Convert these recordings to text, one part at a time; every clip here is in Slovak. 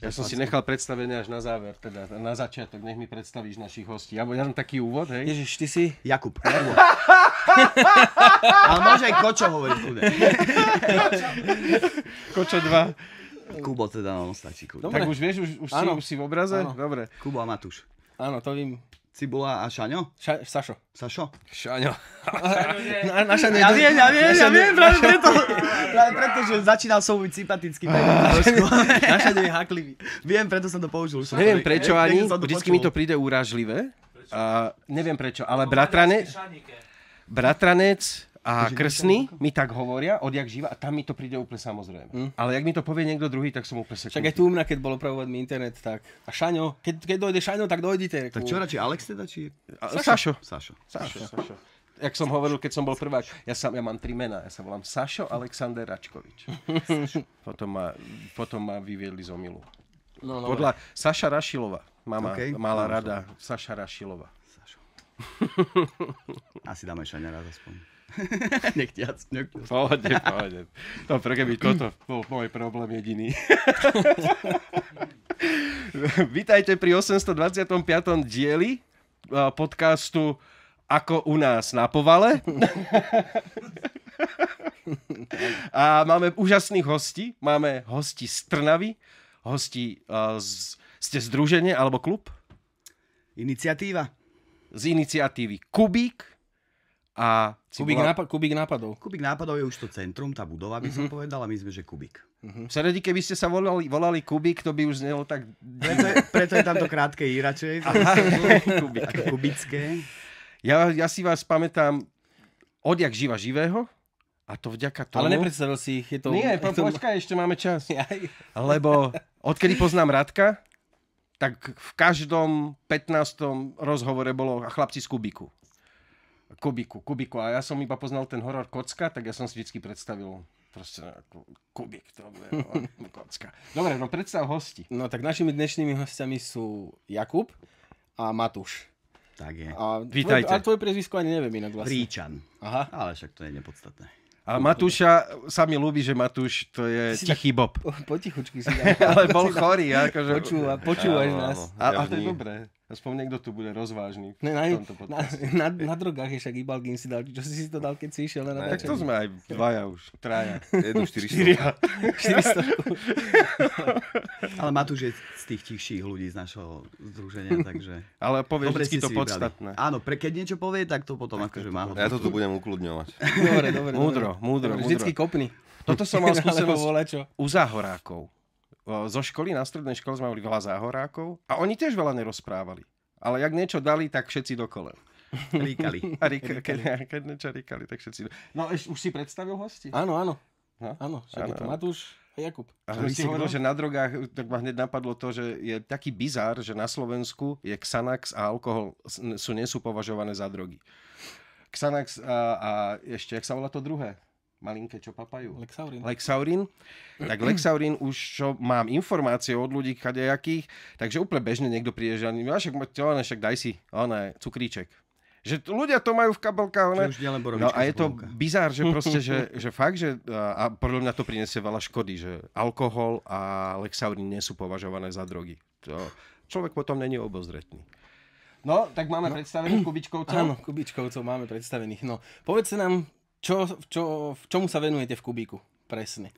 Ja som si nechal predstavenie až na záver, teda na začiatok, nech mi predstavíš našich hostí. Ja, ja mám taký úvod, hej? Ježiš, ty si Jakub. Ale môže aj Kočo hovoriť, kude. Kočo 2. Kubo teda, on no, stačí. Kubo. Tak už vieš, už, už, si, už si v obraze? Áno. Dobre. Kubo a Matúš. Áno, to vím. Cibula a Šaňo? Ša- Sašo. Sašo? Šaňo. Na, na Šaňo, ja viem, ja viem, ja viem, práve preto, práve preto, že začínal som byť sympatický. Na Šaňo je haklivý. Viem, preto som to použil. Som neviem prečo ani, vždycky mi to príde úražlivé. neviem prečo, ale bratranec. bratranec a krsný mi tak hovoria, odjak živa, a tam mi to príde úplne samozrejme. Mm. Ale jak mi to povie niekto druhý, tak som úplne sekundý. Však aj tu mňa, keď bolo pravovať mi internet, tak a Šaňo, keď, keď dojde Šaňo, tak dojdite. Tak čo radšej, Alex teda, či... A, Sašo. Sašo. Sašo. Sašo. Sašo. Jak som hovoril, keď som bol prvák, ja, sa, ja mám tri mená. Ja sa volám Sašo Alexander Račkovič. potom, ma, potom ma vyviedli z omilu. No, no, Podľa no. Saša Rašilova. Mama okay. mala no, no rada no. Saša Rašilova. Sašo. Asi dáme Šaňa raz aspoň nechtiac, nechtiac. Pohodne, pohodne. pre keby toto bol môj problém jediný. Vítajte pri 825. dieli eh, podcastu Ako u nás na povale. A máme úžasných hostí. Máme hosti z Trnavy, hosti eh, z... Ste združenie alebo klub? Iniciatíva. Z iniciatívy Kubík, a Kubík, bola... kubík nápadov. Kubík nápadov je už to centrum, tá budova by uh-huh. som mhm. povedal, a my sme, že Kubík. Uh-huh. V sredi, keby ste sa volali, volali Kubík, to by už znelo tak... Preto je, preto je tam to krátke I radšej. kubické. Ja, ja si vás pamätám odjak živa živého, a to vďaka tomu... Ale nepredstavil si ich, je to... Nie, po, počkaj, ešte máme čas. Lebo odkedy poznám Radka, tak v každom 15. rozhovore bolo a chlapci z Kubiku. Kubiku, Kubiku. A ja som iba poznal ten horor Kocka, tak ja som si vždycky predstavil proste ako Kubik, to bude Kocka. Dobre, no predstav hosti. No tak našimi dnešnými hostiami sú Jakub a Matúš. Tak je. A Vítajte. Tvoj, a tvoje prezvisko ani neviem inak vlastne. Príčan. Aha. Ale však to je nepodstatné. A Matúša sa mi ľúbi, že Matúš to je tichý Bob. Potichučky si dal. Ale bol chorý. Akože... Počúva, počúvaš nás. A, a to je dobré. Aspoň niekto tu bude rozvážny ne, na, na, na, na, drogách je však Ibalgin si dal, čo si si to dal, keď si išiel na natáčanie. Tak to sme aj dvaja už, traja. Jednu 400. Ale tu, je z tých tichších ľudí z našho združenia, takže... Ale povie vždy to podstatné. Vybrali. Áno, pre keď niečo povie, tak to potom akože má. Ja to tu budem ukludňovať. Dobre, dobre. Múdro, múdro, múdro. Vždycky kopni. Toto som mal skúsenosť u záhorákov zo školy, na strednej škole sme mali veľa záhorákov a oni tiež veľa nerozprávali. Ale jak niečo dali, tak všetci dokole. Ríkali. A ríka, keď, keď niečo ríkali, tak všetci... No, už si predstavil hosti? Áno, áno. No? Áno, však áno, je to Matúš a Jakub. A si hovoril, že na drogách, tak ma hneď napadlo to, že je taký bizár, že na Slovensku je Xanax a alkohol sú, nie sú považované za drogy. Xanax a, a ešte, jak sa volá to druhé? malinké, čo papajú? Lexaurin. Lexaurin. Tak Lexaurin už, čo mám informácie od ľudí kadejakých, takže úplne bežne niekto príde, že ani, no, však, ona, však daj si, ona, cukríček. Že t- ľudia to majú v kabelkách. Ne? no a je to bizár, že proste, že, že fakt, že a podľa mňa to prinesie veľa škody, že alkohol a Lexaurin nie sú považované za drogy. To, človek potom není obozretný. No, tak máme no. predstavených Kubičkovcov. Áno, Kubičkovcov máme predstavených. No, povedz nám, čo, čo, v čomu sa venujete v Kubíku? Presne.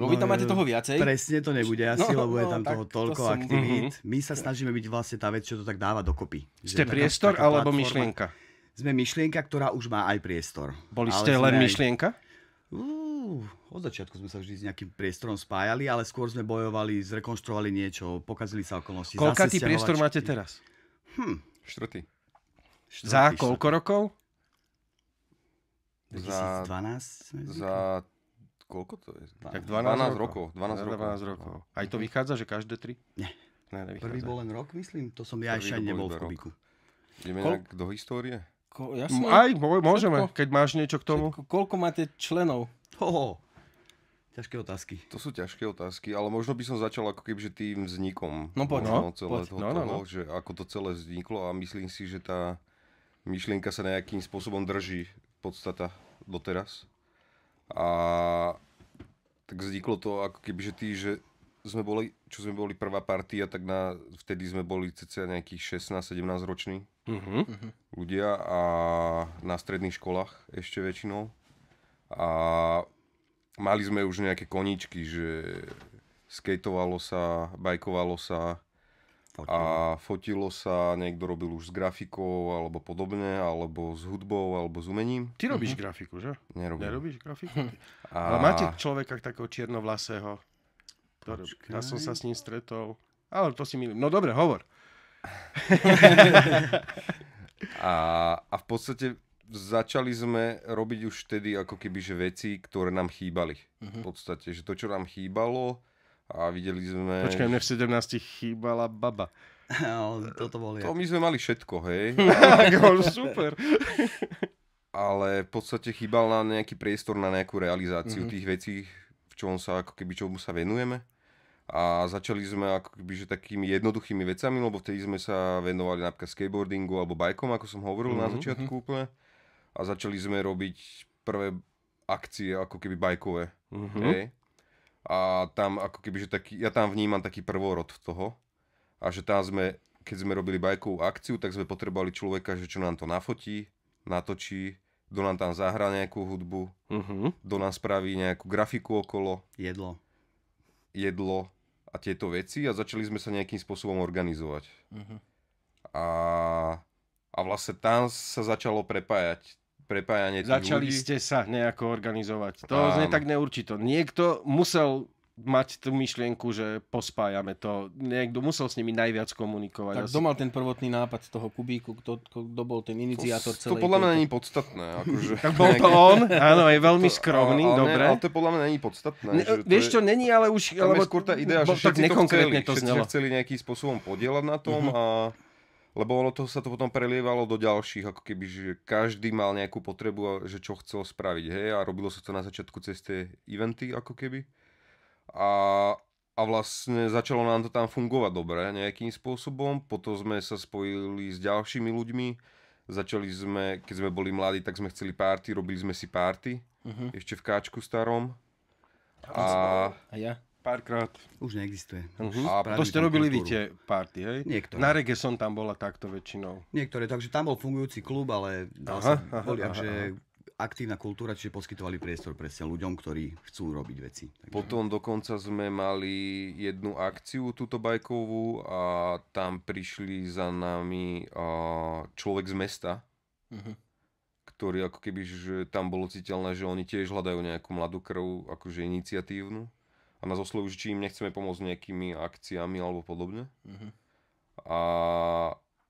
No, vy tam máte toho viacej. Presne to nebude asi, no, lebo no, je tam toho toľko to som... Mhm. My sa snažíme byť vlastne tá vec, čo to tak dáva dokopy. Ste taká, priestor taká alebo platforma. myšlienka? Sme myšlienka, ktorá už má aj priestor. Boli ste len aj... myšlienka? Uh, od začiatku sme sa vždy s nejakým priestorom spájali, ale skôr sme bojovali, zrekonštruovali niečo, pokazili sa okolnosti. Koľkatý priestor máte teraz? Hm. Štvrtý. Za koľko rokov? 2012 sme vznikli? Za koľko to je? 12, tak 12, 12 rokov. 12 rokov. 12 rokov. Aj to vychádza, že každé tri? Nie. Ne, Prvý bol len rok, myslím. To som ja ešte nebol v Kubiku. Ideme Kol... do histórie? Ko... Jasne. Aj, môžeme, všetko, keď máš niečo k tomu. Všetko, koľko máte členov? Ho, Ťažké otázky. To sú ťažké otázky, ale možno by som začal ako keby, že tým vznikom. No poď, no, celé poď. Toho, no, no, no. že ako to celé vzniklo a myslím si, že tá myšlienka sa nejakým spôsobom drží podstata doteraz. A tak vzniklo to ako keby, že tí, že sme boli, čo sme boli prvá partia, tak na, vtedy sme boli cca nejakých 16-17 roční uh-huh. ľudia a na stredných školách ešte väčšinou. A mali sme už nejaké koničky, že skateovalo sa, bajkovalo sa, Fotilo. a fotilo sa, niekto robil už s grafikou alebo podobne, alebo s hudbou, alebo s umením. Ty robíš uh-huh. grafiku, že? Nerobím. Nerobíš grafiku? a... Ale máte človeka takého čiernovlasého, ja som sa s ním stretol. Ale to si milím. No dobre, hovor. a, a v podstate začali sme robiť už vtedy ako keby že veci, ktoré nám chýbali. Uh-huh. V podstate, že to, čo nám chýbalo, a videli sme... Počkaj, mne v 17 chýbala baba. No, toto bol To my sme mali všetko, hej. super. Ale v podstate chýbal nám nejaký priestor na nejakú realizáciu mm-hmm. tých vecí, v čom sa, ako keby, čomu sa venujeme. A začali sme ako keby, že takými jednoduchými vecami, lebo vtedy sme sa venovali napríklad skateboardingu alebo bajkom, ako som hovoril mm-hmm. na mhm. začiatku úplne. A začali sme robiť prvé akcie ako keby bajkové. Mm-hmm. Hej a tam ako keby, že taký, ja tam vnímam taký prvorod toho a že tam sme, keď sme robili bajkovú akciu, tak sme potrebovali človeka, že čo nám to nafotí, natočí, kto nám tam zahrá nejakú hudbu, uh-huh. kto nám spraví nejakú grafiku okolo. Jedlo. Jedlo a tieto veci a začali sme sa nejakým spôsobom organizovať. Uh-huh. A, a vlastne tam sa začalo prepájať prepájanie tých Začali ľudí. ste sa nejako organizovať. To Áno. je tak neurčito. Niekto musel mať tú myšlienku, že pospájame to. Niekto musel s nimi najviac komunikovať. Tak kto mal ten prvotný nápad z toho kubíku? Kto, kto bol ten iniciátor to, celej? To podľa mňa není podstatné. Akože tak bol to on? Áno, je veľmi to, skromný, ale, ale dobre. Ne, ale to podľa mňa není podstatné. Ne, že vieš je, čo, není, ale už... Tam lebo, je skôr tá idea, že všetci tak to chceli. To Všetci chceli nejakým spôsobom podielať na tom uh-huh. a lebo ono toho sa to potom prelievalo do ďalších, ako keby, že každý mal nejakú potrebu, že čo chcel spraviť, hej, a robilo sa to na začiatku cez tie eventy, ako keby. A, a vlastne začalo nám to tam fungovať dobre nejakým spôsobom, potom sme sa spojili s ďalšími ľuďmi, začali sme, keď sme boli mladí, tak sme chceli párty, robili sme si párty, uh-huh. ešte v Káčku starom. A, a ja. Párkrát. Už neexistuje. Uh-huh. a to ste robili vy tie party, hej? Niektoré. Na rege som tam bola takto väčšinou. Niektoré, takže tam bol fungujúci klub, ale dal aha, sa, aha, boli aha, akže aha. aktívna kultúra, čiže poskytovali priestor presne ľuďom, ktorí chcú robiť veci. Takže... Potom dokonca sme mali jednu akciu, túto bajkovú, a tam prišli za nami človek z mesta, uh-huh ktorý ako keby, že tam bolo citeľné, že oni tiež hľadajú nejakú mladú krv, akože iniciatívnu a nás oslovujú, či im nechceme pomôcť nejakými akciami alebo podobne. Uh-huh. A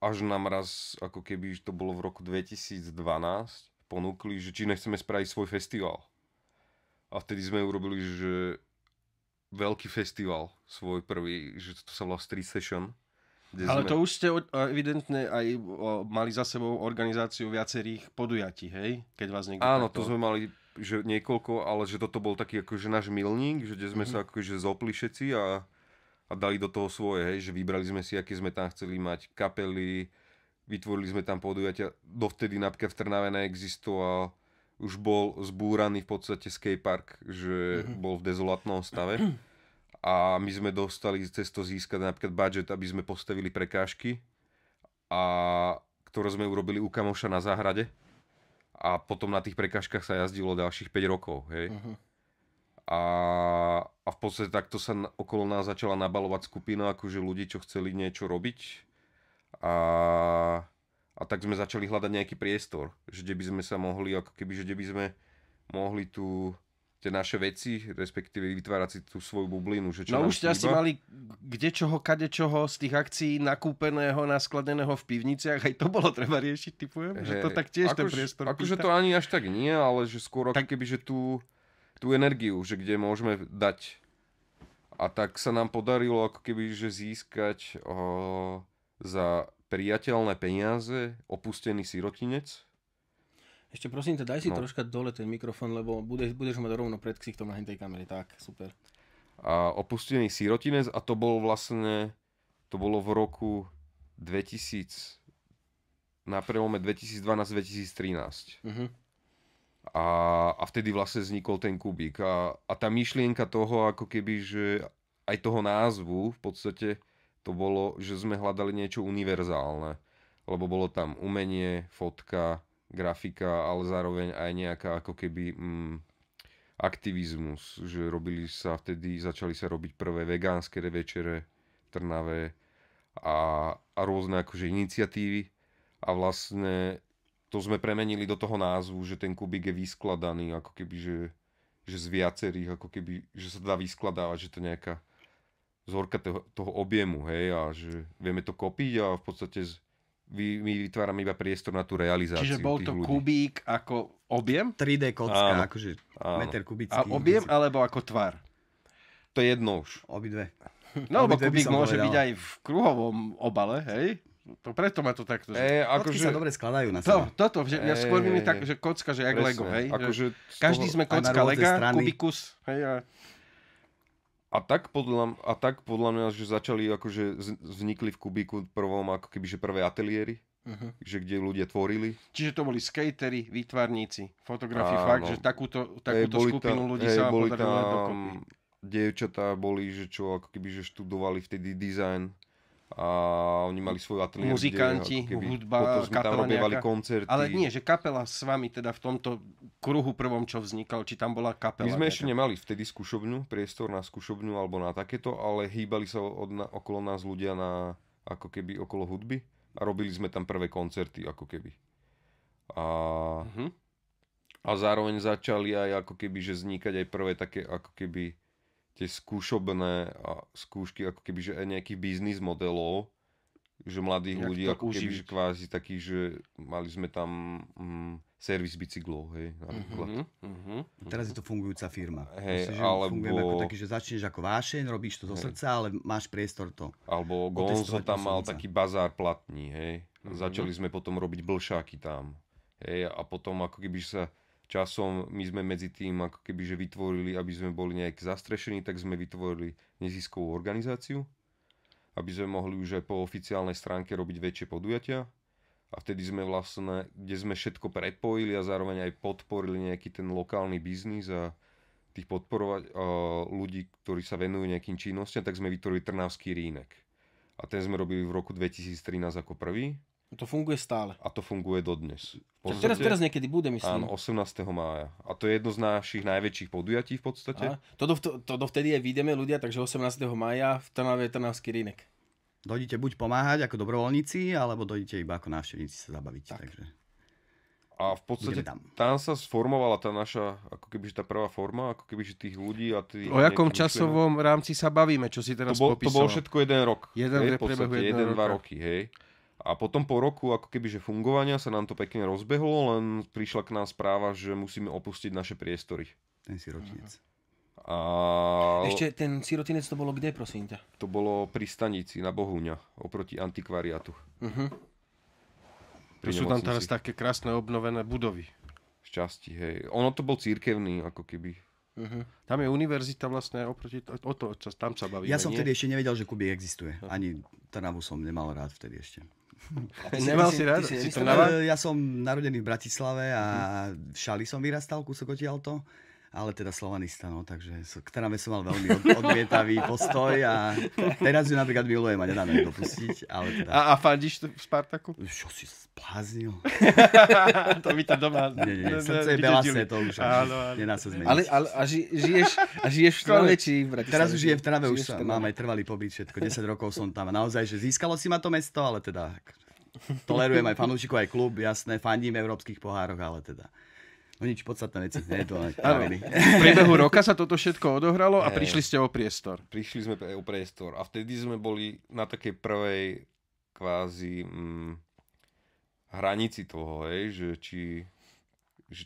až nám raz, ako keby to bolo v roku 2012, ponúkli, že či nechceme spraviť svoj festival. A vtedy sme urobili, že veľký festival svoj prvý, že to sa volá Street Session. Ale sme... to už ste evidentne aj mali za sebou organizáciu viacerých podujatí, hej? Keď vás niekto Áno, takto... to sme mali že niekoľko, ale že toto bol taký akože náš milník, že sme mm-hmm. sa mhm. akože zopli všetci a, a dali do toho svoje, hej, že vybrali sme si, aké sme tam chceli mať kapely, vytvorili sme tam podujatia, dovtedy napríklad v Trnave neexistoval, už bol zbúraný v podstate skatepark, že mm-hmm. bol v dezolatnom stave a my sme dostali cez to získať napríklad budget, aby sme postavili prekážky, a ktoré sme urobili u kamoša na záhrade a potom na tých prekažkách sa jazdilo ďalších 5 rokov, hej. Uh-huh. A, a v podstate takto sa okolo nás začala nabalovať skupina akože ľudí, čo chceli niečo robiť a, a tak sme začali hľadať nejaký priestor, že kde by sme sa mohli, ako keby, že kde by sme mohli tú tie naše veci, respektíve vytvárať si tú svoju bublinu. Že čo no už ste asi mali kde čoho, kade čoho z tých akcií nakúpeného, naskladeného v pivniciach, aj to bolo treba riešiť, typujem, hey, že to tak tiež ten priestor Akože to ani až tak nie, ale že skôr tak... keby, že tú, tú energiu, že kde môžeme dať. A tak sa nám podarilo ako keby, že získať o, za priateľné peniaze opustený sirotinec, ešte prosím ťa, daj si no. troška dole ten mikrofón, lebo budeš, budeš mať rovno pred ksichtom na hentej kamery. Tak, super. A opustený sírotinec a to bolo vlastne, to bolo v roku 2000, na prelome 2012-2013. Uh-huh. A, a vtedy vlastne vznikol ten kubík. A, a tá myšlienka toho, ako keby, že aj toho názvu v podstate to bolo, že sme hľadali niečo univerzálne. Lebo bolo tam umenie, fotka, grafika, ale zároveň aj nejaká ako keby mm, aktivizmus, že robili sa vtedy, začali sa robiť prvé vegánske večere v Trnave a, a rôzne akože iniciatívy a vlastne to sme premenili do toho názvu, že ten kubik je vyskladaný ako keby, že, že z viacerých ako keby, že sa dá vyskladávať, že to nejaká zhorka toho, toho objemu, hej, a že vieme to kopiť a v podstate z, vy my vytvárame iba priestor na tú realizáciu Čiže bol to ľudí. kubík ako objem? 3D kocka, áno, akože áno. meter kubický. A objem kubický. alebo ako tvar? To je jedno už. Obidve. No, lebo kubík môže povedal. byť aj v kruhovom obale, hej? To preto ma to takto... E, ako že... sa dobre skladajú na seba. toto, že, ja e, skôr mi e, tak, že kocka, že jak Presne, Lego, hej? že... Akože každý sme kocka Lega, strany. kubikus, hej? A... A tak, podľa, a tak podľa mňa, že začali, akože vznikli v kubiku prvom, ako keby, že prvé ateliéry, uh-huh. že kde ľudia tvorili. Čiže to boli skatery, výtvarníci, fotografi, Áno. fakt, že takúto, takúto hey, skupinu tá, ľudí hey, sa podarilo tam, dokopy. Dievčatá boli, že čo, ako keby, že študovali vtedy dizajn a oni mali svoj ateliér. Muzikanti, kde, keby, hudba, kapela tam nejaká... koncerty. Ale nie, že kapela s vami teda v tomto kruhu prvom, čo vznikal, či tam bola kapela. My sme nejaká. ešte nemali vtedy skúšobňu, priestor na skúšobňu alebo na takéto, ale hýbali sa od, na, okolo nás ľudia na, ako keby okolo hudby a robili sme tam prvé koncerty ako keby. A, uh-huh. a zároveň začali aj ako keby, že vznikať aj prvé také ako keby tie skúšobné a skúšky ako keby, že nejakých biznis modelov, že mladých Jak ľudí, ako uživiť. keby, že kvázi taký, že mali sme tam mm, servis bicyklov, hej, napríklad. Uh-huh, uh-huh. Teraz je to fungujúca firma. Hej, Myslím, že alebo... Fungujeme ako taký, že začneš ako vášeň, robíš to zo hej. srdca, ale máš priestor to. Alebo Gonzo tam mal taký bazár platný. hej. Uh-huh. Začali sme potom robiť blšáky tam. Hej, a potom ako keby sa časom my sme medzi tým ako keby že vytvorili, aby sme boli nejak zastrešení, tak sme vytvorili neziskovú organizáciu, aby sme mohli už aj po oficiálnej stránke robiť väčšie podujatia a vtedy sme vlastne, kde sme všetko prepojili a zároveň aj podporili nejaký ten lokálny biznis a tých podporovať ľudí, ktorí sa venujú nejakým činnostiam, tak sme vytvorili Trnavský rínek. A ten sme robili v roku 2013 ako prvý No to funguje stále. A to funguje dodnes. Pozrite, teraz, teraz niekedy bude, myslím. Áno, 18. mája. A to je jedno z našich najväčších podujatí v podstate. to, do, to, to dovtedy aj vyjdeme ľudia, takže 18. mája v Trnave je Trnavský rinek. Dojdete buď pomáhať ako dobrovoľníci, alebo dojdete iba ako návštevníci sa zabaviť. Tak. Takže. A v podstate tam. tam sa sformovala tá naša, ako keby, tá prvá forma, ako keby, tých ľudí a tí... O jakom časovom rámci sa bavíme, čo si teraz to bol, popisoval? To bol všetko jeden rok. Jeden, hej, v podstate, jeden, jeden dva roky, hej. A potom po roku ako keby, že fungovania sa nám to pekne rozbehlo, len prišla k nám správa, že musíme opustiť naše priestory. Ten sirotinec. A... Ešte ten sirotinec to bolo kde, prosím ťa? To bolo pri stanici na Bohúňa, oproti antikvariátu. Uh-huh. Mhm. To sú tam teraz také krásne obnovené budovy. Šťastí, hej. Ono to bol církevný, ako keby. Uh-huh. Tam je univerzita vlastne oproti, to, o to, tam sa baví. Ja som vtedy ešte nevedel, že Kubík existuje. Ani Trnavu som nemal rád vtedy ešte. Nemal si, si Si, si to ja som narodený v Bratislave a v Šali som vyrastal, kúsok odtiaľto. to ale teda slovanista, no, takže k Trnave som mal veľmi od, odmietavý postoj a teraz ju napríklad milujem a nedá ju dopustiť. Ale teda... A, a fandíš tu v Spartaku? Čo si spláznil? to by to doma... Nie, nie, nie, srdce je belasné, to už áno, áno. nedá sa zmeniť. Ale, ale a, ži, žiješ, a žiješ v Trnave či v Bratislave? Teraz už žijem v Trnave, už mám aj trvalý pobyt, všetko, 10 rokov som tam a naozaj, že získalo si ma to mesto, ale teda tolerujem aj fanúšikov, aj klub, jasné, fandím v európskych pohároch, ale teda No nič podstatné veci. Nie, to v priebehu roka sa toto všetko odohralo a prišli ste o priestor. Prišli sme o priestor a vtedy sme boli na takej prvej kvázi hm, hranici toho, hej, že či, že,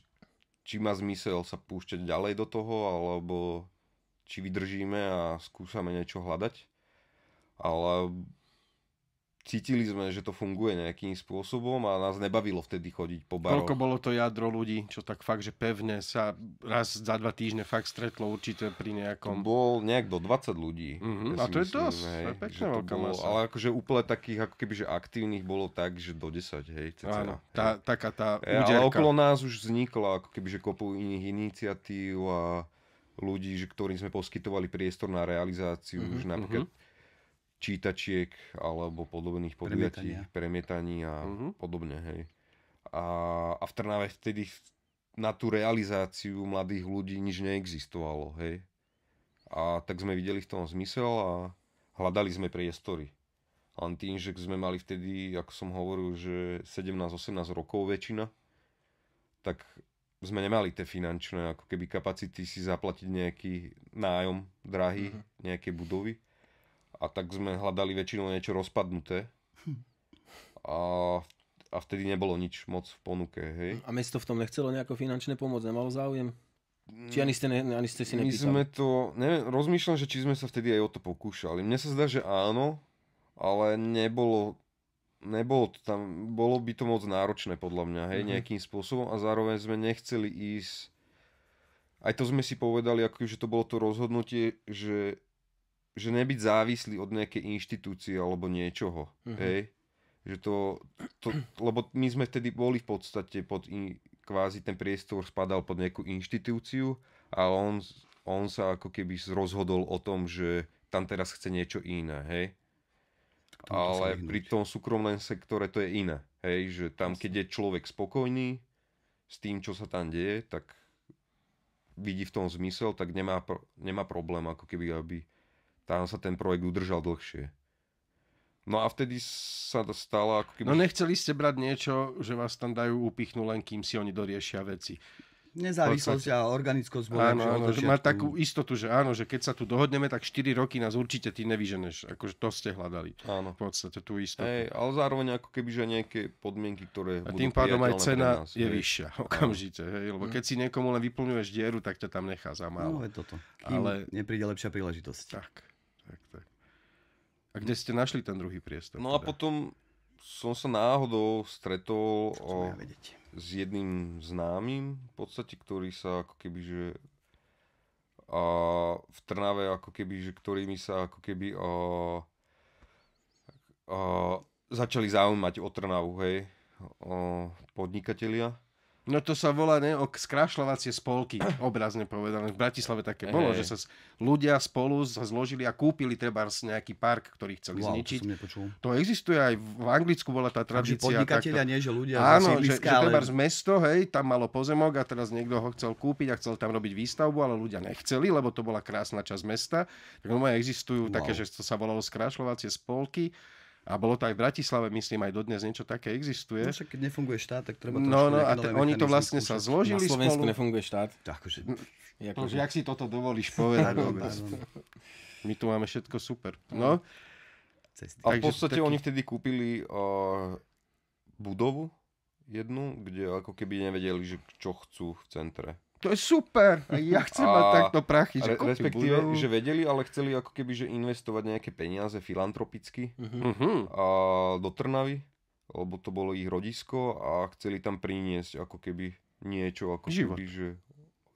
či má zmysel sa púšťať ďalej do toho, alebo či vydržíme a skúsame niečo hľadať. Ale cítili sme, že to funguje nejakým spôsobom a nás nebavilo vtedy chodiť po baroch. Koľko bolo to jadro ľudí, čo tak fakt, že pevne sa raz za dva týždne fakt stretlo určite pri nejakom... To bol nejak do 20 ľudí. Mm-hmm. Ja a to myslím, je dosť, hej, je pekná veľká bolo, masa. Ale akože úplne takých ako keby, že aktívnych bolo tak, že do 10, hej, cca. Áno, tá, taká tá e, úderka. Ale okolo nás už vzniklo, ako keby, že kopu iných iniciatív a ľudí, že, ktorým sme poskytovali priestor na realizáciu, mm-hmm, už napríklad mm-hmm čítačiek alebo podobných podujatí, premietaní a uh-huh. podobne. Hej. A, a v Trnave vtedy na tú realizáciu mladých ľudí nič neexistovalo. Hej. A tak sme videli v tom zmysel a hľadali sme priestory. Len tým, že sme mali vtedy, ako som hovoril, že 17-18 rokov väčšina, tak sme nemali tie finančné ako keby kapacity si zaplatiť nejaký nájom drahý, uh-huh. nejaké budovy. A tak sme hľadali väčšinou niečo rozpadnuté. Hm. A, a vtedy nebolo nič moc v ponuke, hej. A mesto v tom nechcelo nejako finančné pomôcť, nemalo záujem? Či ani ste, ne, ani ste si nepýtali? My sme to, neviem, rozmýšľam, že či sme sa vtedy aj o to pokúšali. Mne sa zdá, že áno, ale nebolo, nebolo to tam, bolo by to moc náročné podľa mňa, hej, mm-hmm. nejakým spôsobom a zároveň sme nechceli ísť aj to sme si povedali, ako že to bolo to rozhodnutie, že že nebyť závislý od nejakej inštitúcie alebo niečoho, mm-hmm. hej? Že to, to, lebo my sme vtedy boli v podstate pod, in, kvázi ten priestor spadal pod nejakú inštitúciu a on, on sa ako keby rozhodol o tom, že tam teraz chce niečo iné, hej? Ale pri tom súkromnom sektore to je iné, hej? Že tam, keď je človek spokojný s tým, čo sa tam deje, tak vidí v tom zmysel, tak nemá, nemá problém ako keby, aby tam sa ten projekt udržal dlhšie. No a vtedy sa stalo... Ako keby... No nechceli ste brať niečo, že vás tam dajú upichnú len kým si oni doriešia veci. Nezávislosť a organickosť bola. Áno, áno, že má takú istotu, že áno, že keď sa tu dohodneme, tak 4 roky nás určite ty nevyženeš. Akože to ste hľadali. Áno. V podstate tú istotu. Hej, ale zároveň ako keby, že nejaké podmienky, ktoré A tým pádom aj cena nás, je hej. vyššia okamžite. Hej, lebo mm. keď si niekomu len vyplňuješ dieru, tak ťa tam nechá za málo. No, je toto. Kým ale... nepríde lepšia príležitosť. Tak tak, tak. A kde ste našli ten druhý priestor? No teda? a potom som sa náhodou stretol o, s jedným známym, v podstate, ktorý sa ako keby, že a v Trnave ako keby, že ktorými sa ako keby a, a, začali zaujímať o Trnavu, hej, o, podnikatelia No to sa volá ne, o skrášľovacie spolky, obrazne povedané. V Bratislave také bolo, hey. že sa ľudia spolu sa zložili a kúpili treba nejaký park, ktorý chceli wow, zničiť. To, to existuje aj v Anglicku bola tá tradícia. Takže podnikatelia nie, že ľudia Áno, že, že treba z mesto, hej, tam malo pozemok a teraz niekto ho chcel kúpiť a chcel tam robiť výstavbu, ale ľudia nechceli, lebo to bola krásna časť mesta. Tak no, existujú wow. také, že to sa volalo skrášľovacie spolky a bolo to aj v Bratislave, myslím, aj dodnes niečo také existuje. No keď nefunguje štát, tak treba to No, no a te, oni to vlastne skúšať. sa zložili Na Slovensku spolu. nefunguje štát? Takže, hm, že... Akože, jak si toto dovolíš povedať? My tu máme všetko super. No. Cesty. A v podstate taký... oni vtedy kúpili uh, budovu jednu, kde ako keby nevedeli, že čo chcú v centre to je super, ja chcem a, mať takto prachy. Že re, respektíve, budú. že vedeli, ale chceli ako keby, že investovať nejaké peniaze filantropicky uh-huh. a, do Trnavy, lebo to bolo ich rodisko a chceli tam priniesť ako keby niečo, ako život. keby, že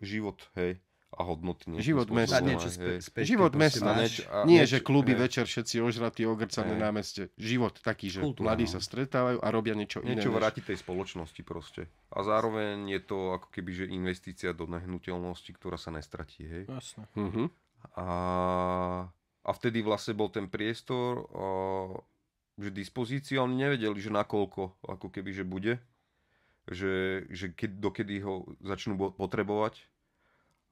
život, hej a hodnoty. Život mesta. Niečo spe, spe, Život mesta. a Nie, nieč, že kluby hej. večer všetci ožratí, ogrcané na meste. Život taký, že Kultúra, mladí no. sa stretávajú a robia niečo, niečo iné. Niečo vráti tej spoločnosti proste. A zároveň je to ako keby, že investícia do nehnuteľnosti, ktorá sa nestratí. Hej? Jasne. Uh-huh. Mhm. A, a vtedy vlastne bol ten priestor a, že dispozícii, oni nevedeli, že nakoľko ako keby, že bude. Že, že keď, dokedy ho začnú potrebovať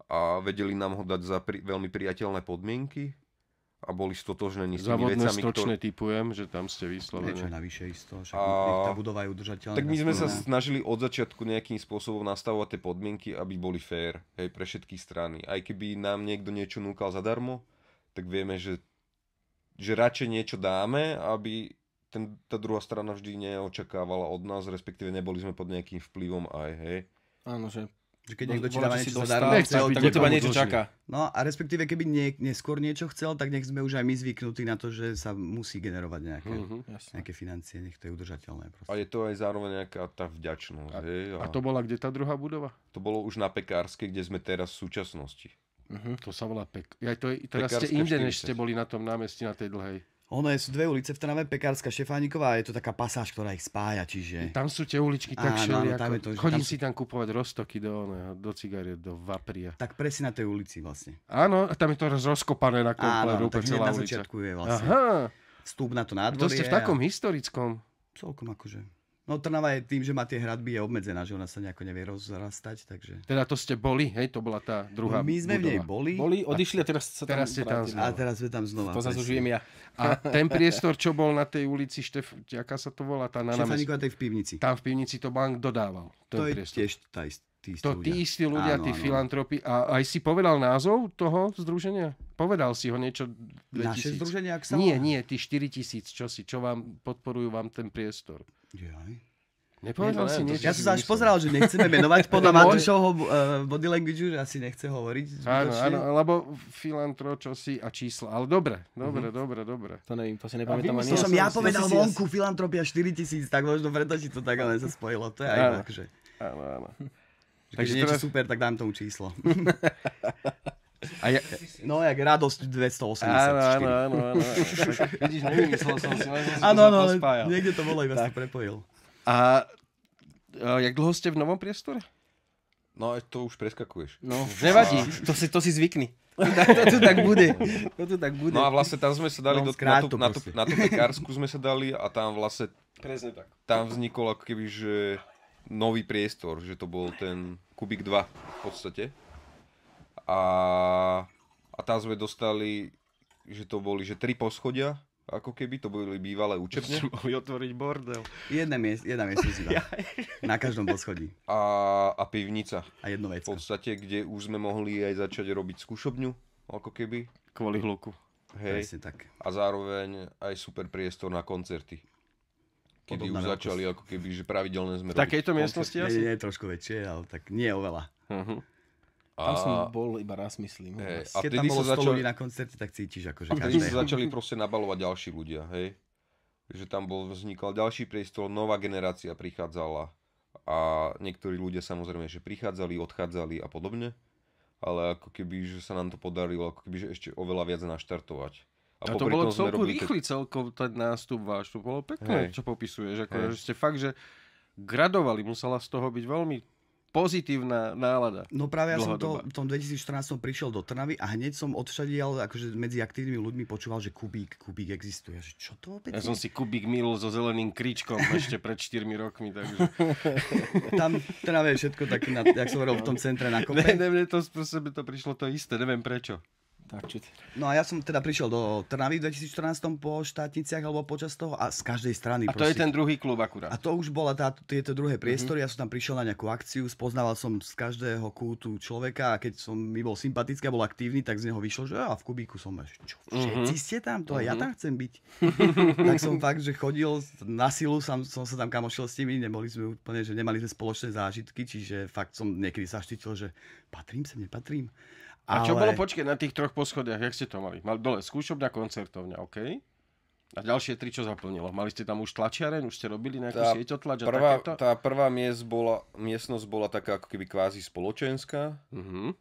a vedeli nám ho dať za pri, veľmi priateľné podmienky a boli stotožnení s tými vecami, stočne ktoré... typujem, že tam ste vyslovene. Niečo navyše isto, však a... tá budova je udržateľná. Tak my sme sa snažili od začiatku nejakým spôsobom nastavovať tie podmienky, aby boli fair hej, pre všetky strany. Aj keby nám niekto niečo núkal zadarmo, tak vieme, že, že radšej niečo dáme, aby ten, tá druhá strana vždy neočakávala od nás, respektíve neboli sme pod nejakým vplyvom aj, hej. Áno, že že keď no, niekto ti dáva niečo zadarmo, tak od teba niečo čaká. No a respektíve, keby nie, neskôr niečo chcel, tak nech sme už aj my zvyknutí na to, že sa musí generovať nejaké, mm-hmm, nejaké financie, nech to je udržateľné. Proste. A je to aj zároveň nejaká tá vďačnosť. A, hej, a... a to bola kde tá druhá budova? To bolo už na pekárske, kde sme teraz v súčasnosti. Uh-huh, to sa volá Pek. Ja, to je, teraz Pekárska ste inde, než ste boli na tom námestí na tej dlhej. Ono je, sú dve ulice v Trnave, Pekárska, Šefániková a je to taká pasáž, ktorá ich spája, čiže... Tam sú tie uličky tak všeli, ako... Chodím tam si tam kupovať roztoky do, do cigariet, do Vapria. Tak presne na tej ulici vlastne. Áno, tam je to rozkopané na komplet, áno, úplne celá na ulica. začiatku je vlastne. Aha. Vstup na to nádvorie. To ste v takom a... historickom. Celkom akože. No Trnava je tým, že má tie hradby, je obmedzená, že ona sa nejako nevie rozrastať, takže... Teda to ste boli, hej, to bola tá druhá no, My sme budova. v nej boli. Boli, odišli a teraz sa teraz tam, ste tam znova. A teraz sme tam znova. To zase žijem ja. A ten priestor, čo bol na tej ulici, Štef, aká sa to volá? Tá na Štefaníková, tej v pivnici. Tam v pivnici to bank dodával. to je priestor. tiež tá istá tí to ľudia. tí istí ľudia, áno, tí áno. filantropi. A aj si povedal názov toho združenia? Povedal si ho niečo? 2000. Naše združenie, ak sa... Nie, nie, tí 4000, čo si, čo vám podporujú vám ten priestor. Jaj. Nepovedal ne, no, si niečo. Ja som sa až pozeral, že nechceme menovať podľa Matúšovho uh, body language, že asi nechce hovoriť. Áno, áno, lebo filantro, čo si a čísla. Ale dobre, dobre, mm-hmm. dobre, dobre. To neviem, to si nepamätám To som ja povedal vonku, filantropia 4000, tak možno preto si to tak ale sa spojilo. To je aj tak, že... Áno, áno. Takže niečo teraz... super, tak dám tomu číslo. A ja, no, jak radosť 284. Áno, áno, áno. Vidíš, nevymyslel som si, áno, áno, niekde to bolo, iba si prepojil. A, a jak dlho ste v novom priestore? No, to už preskakuješ. No, nevadí, to si, to si zvykni. to tu tak bude. To tak bude. No a vlastne tam sme sa dali no, do, na, tú, na, tú, na tú pekársku sme sa dali a tam vlastne... Prezne tak. Tam vznikol ako keby, že nový priestor, že to bol ten Kubik 2 v podstate a, a tam sme dostali, že to boli, že tri poschodia, ako keby to boli bývalé učebne. Čo mohli otvoriť bordel. Jedna, miest, jedna ja. na každom poschodí. A, a pivnica. A jedno vec. V podstate, kde už sme mohli aj začať robiť skúšobňu, ako keby. Kvôli hluku. Hej. Presne tak. A zároveň aj super priestor na koncerty. Kedy Podobná už začali ako keby, že pravidelne sme Takejto miestnosti asi? Nie, nie, trošku väčšie, ale tak nie oveľa. Uh-huh. Tam som bol iba raz, myslím. Hey, a Keď tam bolo sa začali... na koncerte, tak cítiš akože každého. sa začali proste nabalovať ďalší ľudia, hej? Že tam bol, vznikal ďalší priestor, nová generácia prichádzala a niektorí ľudia samozrejme, že prichádzali, odchádzali a podobne. Ale ako keby, že sa nám to podarilo, ako keby, že ešte oveľa viac naštartovať. A, a to bolo celkom rýchly, to... celkom ten nástup váš, to bolo pekné, hey. čo popisuješ. Ako, hey. že ste fakt, že gradovali, musela z toho byť veľmi pozitívna nálada. No práve ja som to, v tom 2014 som prišiel do Trnavy a hneď som odšadial, akože medzi aktívnymi ľuďmi počúval, že Kubík, Kubík existuje. Že čo to opäť? Ja je? som si Kubík milil so zeleným kričkom ešte pred 4 rokmi, takže... Tam Trnave je všetko také, na, jak som hovoril, v tom centre na kope. Ne, ne, mne to, proste, to prišlo to isté, neviem prečo. No a ja som teda prišiel do Trnavy v 2014 po štátniciach alebo počas toho a z každej strany. A to proste. je ten druhý klub akurát. A to už bola tá, tieto druhé mhm. priestory, mm-hmm. ja som tam prišiel na nejakú akciu, spoznával som z každého kútu človeka a keď som mi bol sympatický a bol aktívny, tak z neho vyšlo, že a v Kubíku som až, čo, mhm. všetci mm-hmm. ste tam, to mm-hmm. ja mhm. tam chcem byť. tak som fakt, že chodil na silu, som, som sa tam kamošil s nimi, neboli sme úplne, že nemali sme spoločné zážitky, čiže fakt som niekedy sa štítil, že patrím sem, nepatrím. A čo bolo, počkej, na tých troch poschodiach, jak ste to mali? Mali dole skúšobňa, koncertovňa, OK? A ďalšie tri, čo zaplnilo? Mali ste tam už tlačiareň, už ste robili nejakú sieťotlač a prvá, takéto? Tá prvá miest bola, miestnosť bola taká ako keby kvázi spoločenská. Uh-huh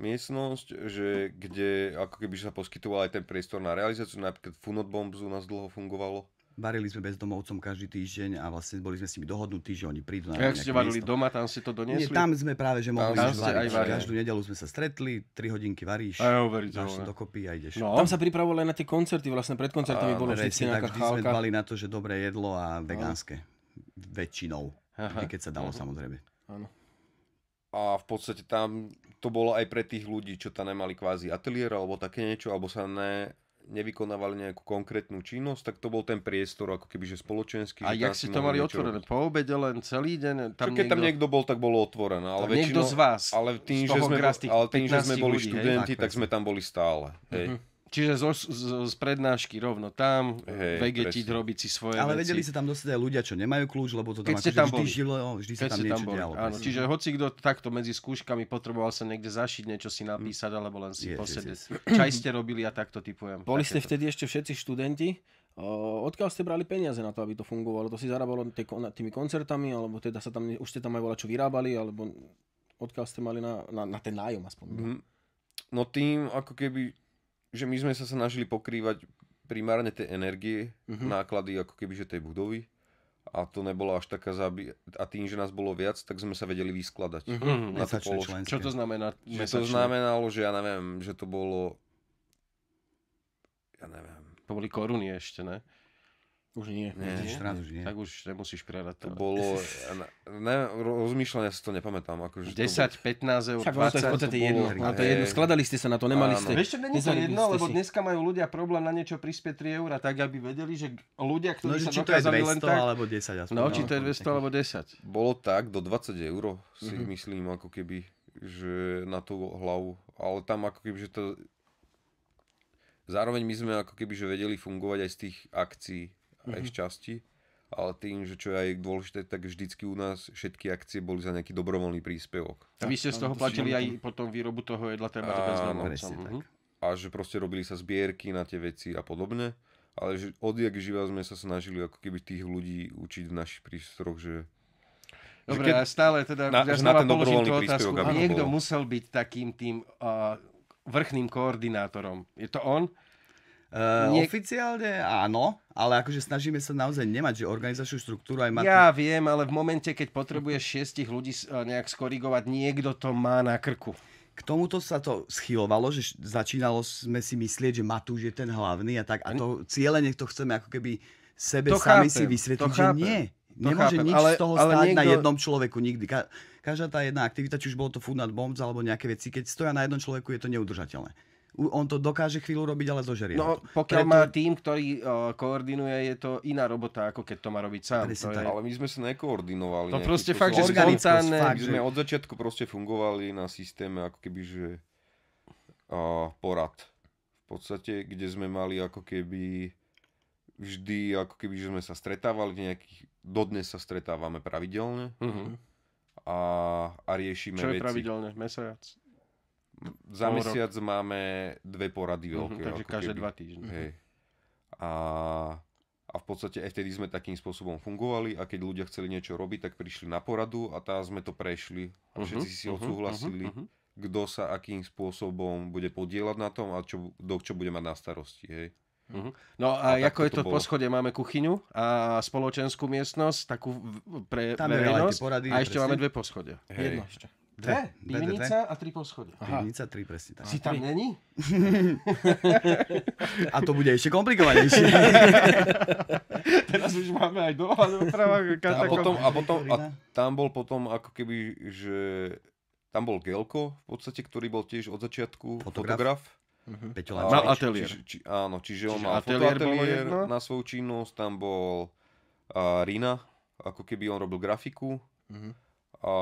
miestnosť, že kde ako keby sa poskytoval aj ten priestor na realizáciu, napríklad Funot Bombs u nás dlho fungovalo. Varili sme bezdomovcom každý týždeň a vlastne boli sme s nimi dohodnutí, že oni prídu na A ste varili miesto. doma, tam si to doniesli? Nie, tam sme práve, že mohli ísť variť. Každú nedelu sme sa stretli, 3 hodinky varíš, a jo, veriť, dáš dokopy a ideš. No. Tam sa pripravovali na tie koncerty, vlastne pred koncertami bolo vždy nejaká tak, vždy sme dbali na to, že dobré jedlo a no. vegánske. Väčšinou. Aha. Keď sa dalo, Aha. Mhm. samozrejme. Áno. A v podstate tam to bolo aj pre tých ľudí, čo tam nemali kvázi ateliér alebo také niečo, alebo sa ne, nevykonávali nejakú konkrétnu činnosť, tak to bol ten priestor ako keby, že spoločenský. A jak si to mali otvorené? Po obede len celý deň? Tam Čo, keď niekto... tam niekto bol, tak bolo otvorené. Ale väčšinou, niekto z vás, ale tým, z že sme, ale tým, že sme boli ľudí, študenti, hej, tak, tak sme tam boli stále. Hej. Uh-huh. Čiže z, z, z prednášky rovno tam, Hej, vegetiť, robiť si svoje Ale veci. vedeli sa tam dostať aj ľudia, čo nemajú kľúč, lebo to tam akože ste tam vždy žilo, oh, vždy sa tam niečo tam dialo. Áno, čiže hoci kto takto medzi skúškami potreboval sa niekde zašiť, niečo si napísať, alebo len si yes, posedeť. Yes, yes. Čaj ste robili, ja takto typujem. Boli ste vtedy ešte všetci študenti, Odkiaľ ste brali peniaze na to, aby to fungovalo? To si zarábalo tými koncertami, alebo teda sa tam, už ste tam aj voľa čo vyrábali, alebo odkiaľ ste mali na, na, na ten nájom aspoň? Mm-hmm. No tým, ako keby že my sme sa snažili pokrývať primárne tie energie, mm-hmm. náklady ako že tej budovy a to nebolo až taká zábi... A tým, že nás bolo viac, tak sme sa vedeli vyskladať mm-hmm. na tú Čo to znamená? Že to znamenalo, že ja neviem, že to bolo... Ja neviem. To boli koruny ešte, ne? Už nie. nie. nie. raz už nie. Tak už nemusíš prerať. To bolo, ne, ne, rozmýšľania si to nepamätám. Ako, 10, to... 15 eur, 20. Však, vlastne to to, v jedno. Na no, to jedno. Skladali ste sa na to, nemali Áno. ste. Ešte není to jedno, lebo si. dneska majú ľudia problém na niečo prispieť 3 eur, tak aby vedeli, že ľudia, ktorí no, sa či to je 200 len tak... alebo 10. Aspoň, no, či no, to je 200 no, alebo 10. Bolo tak, do 20 eur si mm-hmm. myslím, ako keby, že na tú hlavu. Ale tam ako keby, že to Zároveň my sme ako keby že vedeli fungovať aj z tých akcií, mm-hmm. aj z mhm. časti, ale tým, že čo je aj dôležité, tak vždycky u nás všetky akcie boli za nejaký dobrovoľný príspevok. A vy ste z toho platili aj potom výrobu toho jedla treba to mhm. A že proste robili sa zbierky na tie veci a podobne, ale že odjak živa sme sa snažili ako keby tých ľudí učiť v našich prístroch, že Dobre, keď, a stále teda, na, ja znova položím tú otázku. Niekto musel byť takým tým uh, vrchným koordinátorom. Je to on? Uh, Nie... Eh, oficiálne áno, ale akože snažíme sa naozaj nemať, že organizačnú štruktúru aj má... Ja viem, ale v momente, keď potrebuješ šiestich ľudí eh, nejak skorigovať, niekto to má na krku. K tomuto sa to schylovalo, že začínalo sme si myslieť, že Matúš je ten hlavný a tak. A to cieľenie, to chceme ako keby sebe to sami chápem, si vysvetliť, že chápem. nie. To Nemôže chápem, nič ale, z toho ale stáť niekto... na jednom človeku nikdy. Ka- každá tá jedna aktivita, či už bolo to Food Not Bombs alebo nejaké veci, keď stoja na jednom človeku, je to neudržateľné on to dokáže chvíľu robiť, ale zožerie. No, pokiaľ Preto... má tým, ktorý uh, koordinuje, je to iná robota, ako keď to má robiť sám. To je... Ale my sme sa nekoordinovali. To nejaký, proste fakt, že spontánne. My sme od začiatku proste fungovali na systéme ako keby, že uh, porad. V podstate, kde sme mali ako keby vždy, ako keby že sme sa stretávali nejakých, dodnes sa stretávame pravidelne. Mm-hmm. A, a riešime Čo veci. Čo je pravidelne? Mesiac? za Pol mesiac rok. máme dve porady mhm, veľké. Mm-hmm, takže každé keby. dva týždne. Hej. A, a v podstate aj vtedy sme takým spôsobom fungovali a keď ľudia chceli niečo robiť, tak prišli na poradu a tá sme to prešli a mhm, všetci mm-hmm, si mm-hmm, odsúhlasili, mm-hmm, kto sa akým spôsobom bude podielať na tom a čo, do, čo bude mať na starosti. Hej. Uh-huh. No a, a ako je to, to po schode, máme kuchyňu a spoločenskú miestnosť, takú pre Tam verejnosť porady, a ešte presne. máme dve poschode. Jedno ešte. Dve. Pivnica a tri poschodia. Pivnica, tri, presne tak. Si tam není? a to bude ešte komplikovanejšie. Teraz už máme aj dole doprava. A potom, a potom, a tam bol potom ako keby, že tam bol Gelko v podstate, ktorý bol tiež od začiatku fotograf. fotograf. Uh-huh. Peťo Mal ateliér. Či, či, áno, čiže, čiže on mal ateliér, ateliér na svoju činnosť, tam bol uh, Rina, ako keby on robil grafiku. Uh-huh a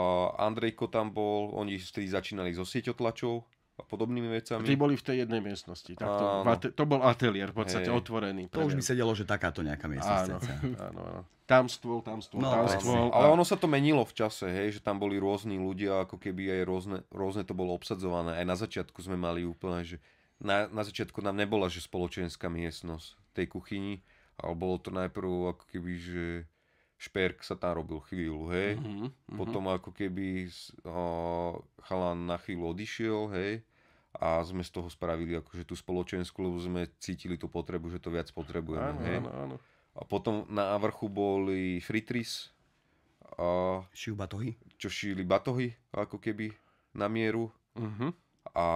Andrejko tam bol, oni vtedy začínali so sieťotlačou a podobnými vecami. Tí boli v tej jednej miestnosti. Tak to, ate, to bol ateliér, v podstate hey. otvorený. To už mi sedelo, že takáto nejaká miestnosť. Áno, áno, áno. Tam stôl, tam stôl, no, tam stôl. Ale ono sa to menilo v čase, hej, že tam boli rôzni ľudia, ako keby aj rôzne, rôzne to bolo obsadzované. Aj na začiatku sme mali úplne, že na, na začiatku nám nebola, že spoločenská miestnosť tej kuchyni, ale bolo to najprv ako keby, že Šperk sa tam robil chvíľu, hej. Uh-huh, uh-huh. Potom ako keby uh, chalan na chvíľu odišiel, hej. A sme z toho spravili akože tú spoločenskú, lebo sme cítili tú potrebu, že to viac potrebujeme, áno, hej. Áno, áno. A potom na vrchu boli fritris. A, Šijú batohy. Čo šili batohy, ako keby na mieru. Uh-huh. A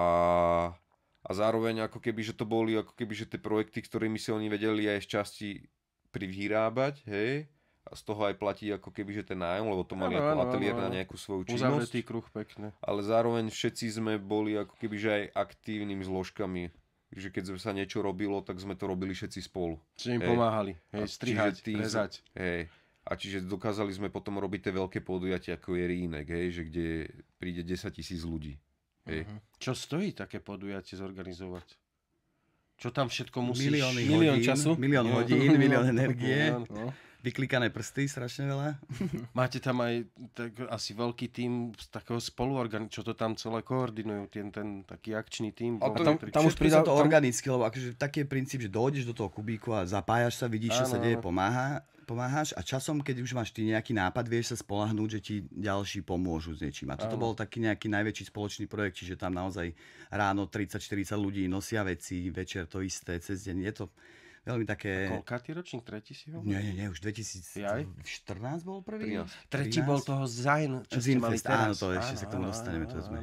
a zároveň ako keby, že to boli ako keby, že tie projekty, ktorými si oni vedeli aj z časti privyrábať, hej, a z toho aj platí ako keby, že ten nájom, lebo to mali ano, ako ateliér na nejakú svoju činnosť. Uzavretý kruh, pekne. Ale zároveň všetci sme boli ako keby, že aj aktívnymi zložkami že keď sa niečo robilo, tak sme to robili všetci spolu. Čiže im hej. pomáhali, hej, a strihať, tým, rezať. Hej. A čiže dokázali sme potom robiť tie veľké podujatia ako je Rínek, hej, že kde príde 10 tisíc ľudí. Hej. Uh-huh. Čo stojí také podujatie zorganizovať? Čo tam všetko musíš? milión hodín, času? Milión no. hodín, milión energie. No. no, no vyklikané prsty strašne veľa. Máte tam aj tak, asi veľký tým z takého spoluorgan, čo to tam celé koordinujú, ten, ten taký akčný tým. A tam, tam, tam už príde to tam... organicky, lebo akože taký je princíp, že dojdeš do toho kubíku a zapájaš sa, vidíš, čo sa deje, pomáha, pomáhaš a časom, keď už máš ty nejaký nápad, vieš sa spolahnúť, že ti ďalší pomôžu s niečím. A toto bol taký nejaký najväčší spoločný projekt, čiže tam naozaj ráno 30-40 ľudí nosia veci, večer to isté, cez deň je to veľmi také... A koľkatý ročník? Tretí si ho? Nie, nie, nie, už 2014 bol prvý. 13. Tretí 13? bol toho Zain, čo Zinfest, áno, to ešte áno, sa k tomu áno, dostaneme, áno, to sme...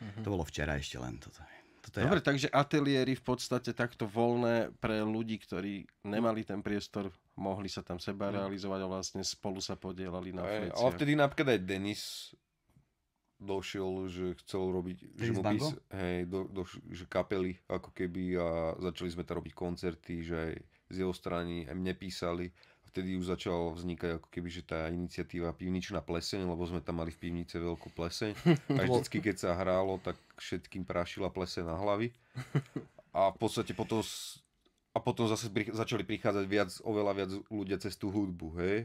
Uh-huh. To bolo včera ešte len toto. Toto Dobre, ja. takže ateliéry v podstate takto voľné pre ľudí, ktorí nemali ten priestor, mohli sa tam seba mm. realizovať a vlastne spolu sa podielali na e, Ale vtedy napríklad aj Denis došiel, že chcel robiť bys, hej, do, do, že kapely ako keby a začali sme tam robiť koncerty, že aj z jeho strany aj mne písali vtedy už začal vznikať ako keby, že tá iniciatíva Pivničná pleseň, lebo sme tam mali v pivnice veľkú pleseň a vždycky keď sa hrálo, tak všetkým prášila pleseň na hlavy a v podstate potom a potom zase začali prichádzať viac, oveľa viac ľudia cez tú hudbu, hej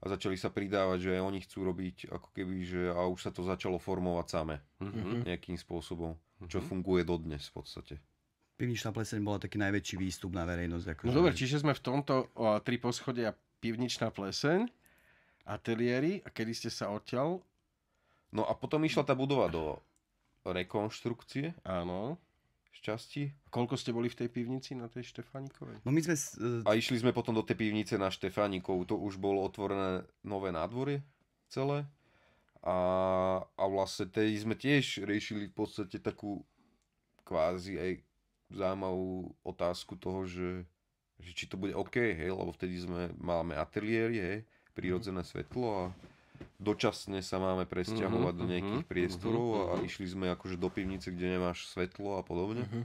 a začali sa pridávať, že oni chcú robiť ako keby, že a už sa to začalo formovať samé mm-hmm. Mhm. nejakým spôsobom, mm-hmm. čo mhm. funguje dodnes v podstate. Pivničná pleseň bola taký najväčší výstup na verejnosť. Ako no dobre, čiže sme v tomto o, tri poschodia pivničná pleseň, ateliéry a kedy ste sa odtiaľ? No a potom išla tá budova do rekonštrukcie. Áno šťastí. Koľko ste boli v tej pivnici na tej Štefánikovej? No my sme... E, a išli sme potom do tej pivnice na Štefánikov. To už bolo otvorené nové nádvorie celé. A, a vlastne tej sme tiež riešili v podstate takú kvázi aj zaujímavú otázku toho, že, že či to bude OK, hej, lebo vtedy sme, máme ateliéry, hej, prírodzené mm. svetlo a dočasne sa máme presťahovať mm-hmm, do mhm, mhm, nejakých mm-hmm, priestorov mm-hmm, a mhm, išli sme akože do pivnice, kde nemáš svetlo a podobne. Mm-hmm.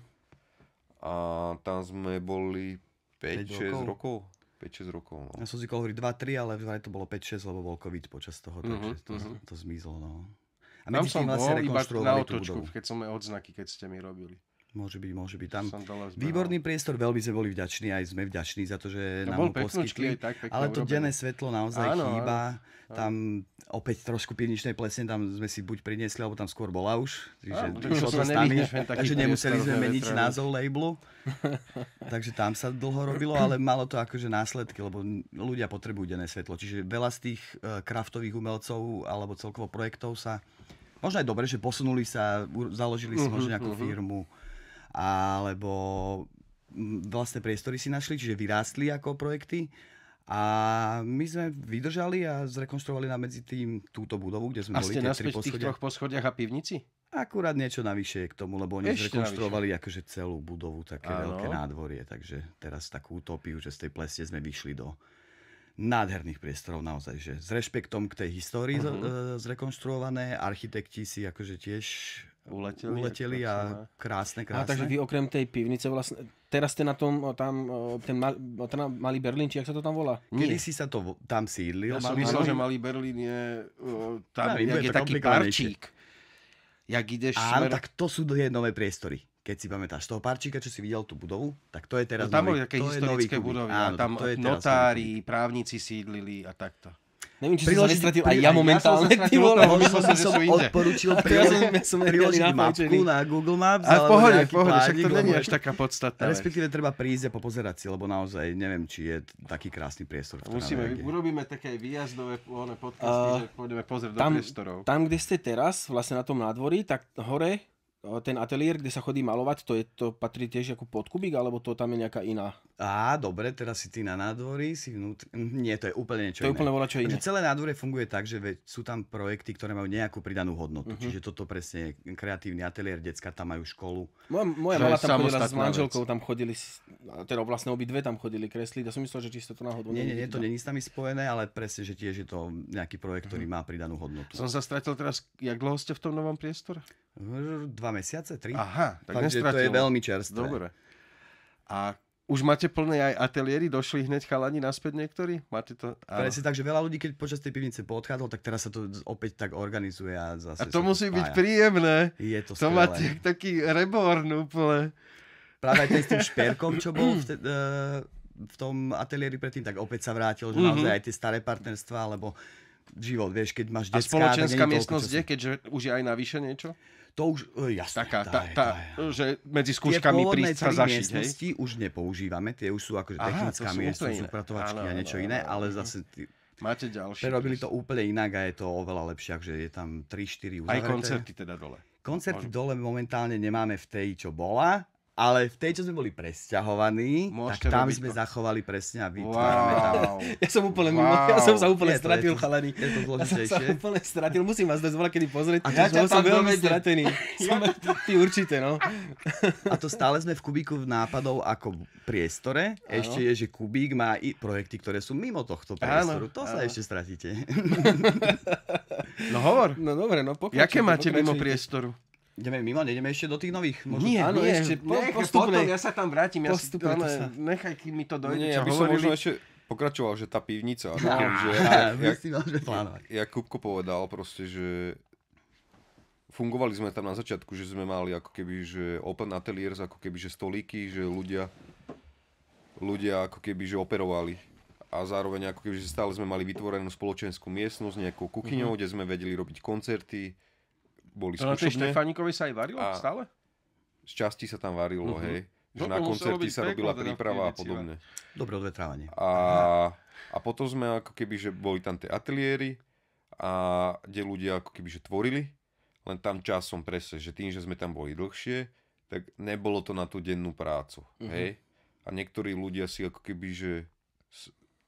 A tam sme boli 5-6 rokov. 5-6 rokov, no. Ja som si hovorí 2-3, ale vraj to bolo 5-6, lebo bol COVID počas toho, takže mm-hmm, to, mm-hmm. to zmizlo, no. A medzi som vlastne iba na otočku, Keď som odznaky, keď ste mi robili. Môže byť, môže byť. Tam výborný priestor, veľmi sme boli vďační, aj sme vďační za to, že to no nám ho poskytli. Tak, ale to urobené. denné svetlo naozaj áno, chýba. Áno. Tam opäť trošku pivničnej plesne, tam sme si buď priniesli, alebo tam skôr bola už. Takže, áno, to, to nami, takže nemuseli sme meniť názov labelu. takže tam sa dlho robilo, ale malo to akože následky, lebo ľudia potrebujú denné svetlo. Čiže veľa z tých e, kraftových umelcov alebo celkovo projektov sa Možno aj dobre, že posunuli sa, založili si mhm, možno nejakú mhm. firmu, alebo vlastné priestory si našli, čiže vyrástli ako projekty. A my sme vydržali a zrekonštruovali na medzi tým túto budovu, kde sme a boli tie tri v A tých troch poschodiach a pivnici? Akurát niečo navyše k tomu, lebo oni Ešte zrekonštruovali akože celú budovu, také ano. veľké nádvorie. Takže teraz takú utopiu, že z tej plesie sme vyšli do nádherných priestorov naozaj, že s rešpektom k tej histórii uh-huh. zrekonštruované, architekti si akože tiež uleteli, uleteli a krásne, krásne. A takže vy okrem tej pivnice vlastne, teraz ste na tom, tam, ten, mal, ten Malý Berlín, či jak sa to tam volá? Nie. Kedy si sa to tam sídlil? Ja som myslel, že Malý Berlín je, tam, ja, je, je taký parčík. Jak ideš Áno, smer... tak to sú dlhé nové priestory. Keď si pamätáš toho parčíka, čo si videl tú budovu, tak to je teraz no, tam nový, také historické budovy. Áno, tam notári, právnici sídlili a takto. Neviem, či priložiť, som sa pri... aj ja momentálne, ja ty vole. Možno by som odporučil priložiť, ja som priložiť mapku na Google Maps. Ale pohode, pohode, však to není až taká podstatná. Respektíve treba prísť a popozerať si, lebo naozaj neviem, či je taký krásny priestor. Musíme, urobíme také výjazdové podcasty, že pôjdeme pozrieť do priestorov. Tam, kde ste teraz, vlastne na tom nádvorí, tak hore Eh, ten ateliér, kde sa chodí malovať, to, je, to patrí tiež ako podkubík, alebo to tam je nejaká iná? Á, dobre, teraz si ty na nádvorí, si vnútri... Nie, to je úplne niečo To je úplne iné. čo iné. celé nádvorie funguje tak, že sú tam projekty, ktoré majú nejakú pridanú hodnotu. Uh-huh. Čiže toto presne je kreatívny ateliér, decka tam majú školu. Moja, moja mala tam chodila s manželkou, vec. tam chodili, teda vlastne obidve tam chodili kresliť a som myslel, že čisto to náhodou. Nie, nie, nie, to není s nami spojené, ale presne, že tiež je to nejaký projekt, ktorý uh-huh. má pridanú hodnotu. Som sa stratil teraz, jak dlho ste v tom novom priestore? Dva mesiace, tri. Aha, tak Takže to je veľmi čerstvé. Dobre. A už máte plné aj ateliéry, došli hneď chalani naspäť niektorí? Máte to... Áno. Presne tak, že veľa ľudí, keď počas tej pivnice poodchádzalo, tak teraz sa to opäť tak organizuje. A, zase a to musí byť príjemné. Je to, to máte taký reborn úplne. Práve aj ten s tým šperkom, čo bol v, te, eh, v tom ateliéri predtým, tak opäť sa vrátil, že mm-hmm. naozaj mhm. aj tie staré partnerstvá, lebo život, vieš, keď máš detská... A spoločenská miestnosť je, keďže už je aj navyše niečo? To už, e, jasné. Taká, tá, tá, tá, že medzi skúškami prísť sa zašiť, hej? už nepoužívame, tie už sú akože technická miesta, sú upratovačky a niečo iné, ale zase Máte ďalšie. Prerobili to úplne inak a je to oveľa lepšie, že je tam 3-4 uzavreté. Aj koncerty teda dole. Koncerty Môžem. dole momentálne nemáme v tej, čo bola, ale v tej, čo sme boli presťahovaní, Môžete tak tam sme to. zachovali presne a vytvárame wow. tam. Ja som úplne wow. mimo, ja som sa úplne je stratil, to, je to, chalani. Je to zložitejšie. Ja som sa úplne stratil, musím vás dnes kedy pozrieť. A ja ťa som veľmi dovede. stratený. Som, ty určite, no. A to stále sme v kubíku nápadov ako priestore. Áno. Ešte je, že kubík má i projekty, ktoré sú mimo tohto priestoru. Ano. to áno. sa ešte stratíte. No hovor. No dobre, no pokračujte. Jaké máte mimo priestoru? Ideme mimo, nejdeme ešte do tých nových? Možno... Nie, áno, nie, ešte po, nech, postupne. Potom ja sa tam vrátim, ja si, ale, sa... nechaj, kým mi to dojde, nie, čo ja by hovorili. som možno ešte pokračoval, že tá pivnica, no, že, ja, ja, ja, ja Kupko povedal proste, že fungovali sme tam na začiatku, že sme mali ako keby, že open ateliers, ako keby, že stolíky, že ľudia, ľudia ako keby, že operovali a zároveň ako keby, že stále sme mali vytvorenú spoločenskú miestnosť, nejakou kuchyňou, mm-hmm. kde sme vedeli robiť koncerty, boli skúšobne. No, no, ale tej Štefánikovi sa aj varilo a stále? Z časti sa tam varilo, uh-huh. hej. No, že no, na koncerty sa robila teda, príprava a podobne. Dobre odvetrávanie. A, a potom sme ako keby, že boli tam tie ateliéry, a kde ľudia ako keby, že tvorili, len tam časom presne, že tým, že sme tam boli dlhšie, tak nebolo to na tú dennú prácu, uh-huh. hej. A niektorí ľudia si ako keby, že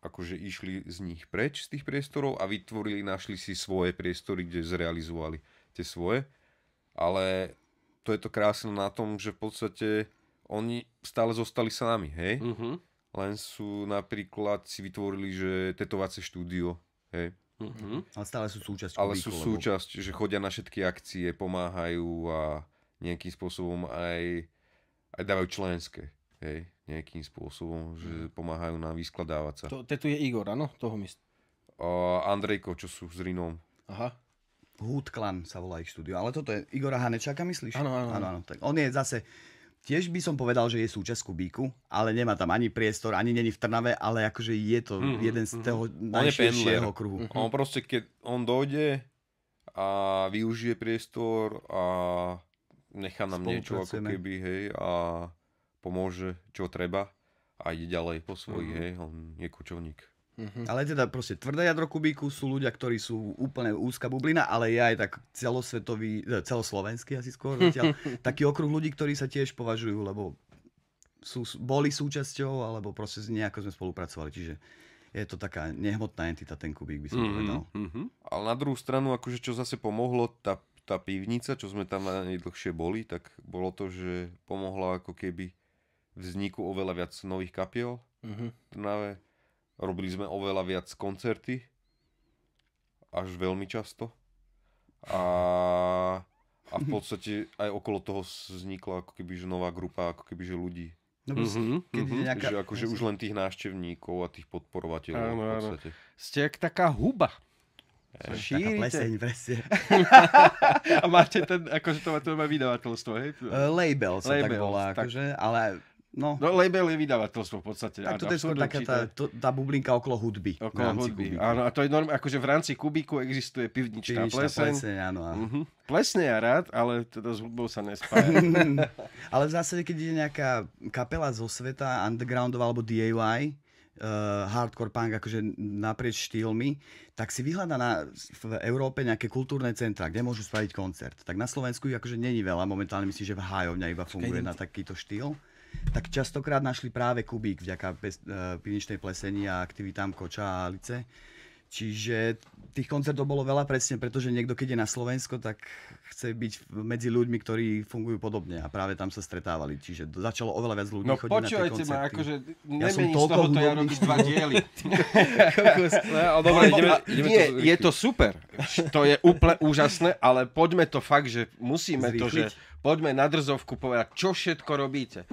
akože išli z nich preč, z tých priestorov a vytvorili, našli si svoje priestory, kde zrealizovali tie svoje, ale to je to krásne na tom, že v podstate oni stále zostali sami, hej? Mm-hmm. Len sú napríklad si vytvorili, že tetovacie štúdio, hej? Mm-hmm. Ale stále sú súčasť. Ale sú súčasť, že chodia na všetky akcie, pomáhajú a nejakým spôsobom aj, aj dávajú členské. Hej, nejakým spôsobom, že mhm. pomáhajú nám vyskladávať sa. To, to je Igor, áno? Toho myslím. Uh, Andrejko, čo sú s Rinom. Aha. Hood Clan sa volá ich štúdio. Ale toto je Igora Hanečáka, myslíš? Áno, áno. áno, Tak on je zase... Tiež by som povedal, že je súčasť Kubíku, ale nemá tam ani priestor, ani není v Trnave, ale akože je to mm-hmm. jeden z mhm. toho mm-hmm. najširšieho kruhu. Mm-hmm. On proste, keď on dojde a využije priestor a nechá nám niečo ako keby, hej, a pomôže, čo treba a ide ďalej po svojich, mm-hmm. hej, on je kočovník. Mm-hmm. Ale teda proste tvrdé jadro kubíku sú ľudia, ktorí sú úplne úzka bublina, ale je aj tak celosvetový, e, celoslovenský asi skôr zatiaľ, taký okruh ľudí, ktorí sa tiež považujú, lebo sú, boli súčasťou, alebo proste nejako sme spolupracovali. Čiže je to taká nehmotná entita, ten kubík by som mm-hmm. povedal. Mm-hmm. Ale na druhú stranu, akože čo zase pomohlo, tá, tá pivnica, čo sme tam najdlhšie boli, tak bolo to, že pomohla ako keby vzniku oveľa viac nových kapiel. Mm-hmm. Robili sme oveľa viac koncerty, až veľmi často. A, a v podstate aj okolo toho vznikla ako keby, že nová grupa ako keby, že ľudí. mm-hmm, mm-hmm. Nejaká... Že akože už len tých náštevníkov a tých podporovateľov áno, v podstate. Ste jak taká huba. Je, eh, šírite. Taká pleseň, presne. a máte ten, akože to má, to má vydavateľstvo, hej? Uh, Label sa label, tak volá, tak... Akože, ale No. no label je vydavateľstvo v podstate. Tak toto je skôr taká tá, to, tá bublinka okolo hudby. Okolo hudby, áno. A to je norm, akože v rámci Kubíku existuje pivničná, pivničná pleseň. pleseň áno, áno. Uh-huh. Plesne ja rád, ale teda s hudbou sa nespája. ale v zásade, keď je nejaká kapela zo sveta, undergroundová alebo DIY, uh, hardcore punk akože naprieč štýlmi, tak si vyhľada na, v Európe nejaké kultúrne centra, kde môžu spraviť koncert. Tak na Slovensku akože není veľa, momentálne myslím, že v Hájovňa iba funguje na takýto štýl tak častokrát našli práve Kubík vďaka e, piničnej plesení a aktivitám Koča a Alice. Čiže tých koncertov bolo veľa presne, pretože niekto, keď je na Slovensko, tak chce byť medzi ľuďmi, ktorí fungujú podobne a práve tam sa stretávali. Čiže začalo oveľa viac ľudí no, chodiť na tie koncerty. Ma, akože ja som toľko z toho, ja robíš dva diely. no, dobre, no, ideme, ideme Nie, to je to super. To je úplne úžasné, ale poďme to fakt, že musíme Zrýchliť. to, že poďme na drzovku povedať, čo všetko robíte.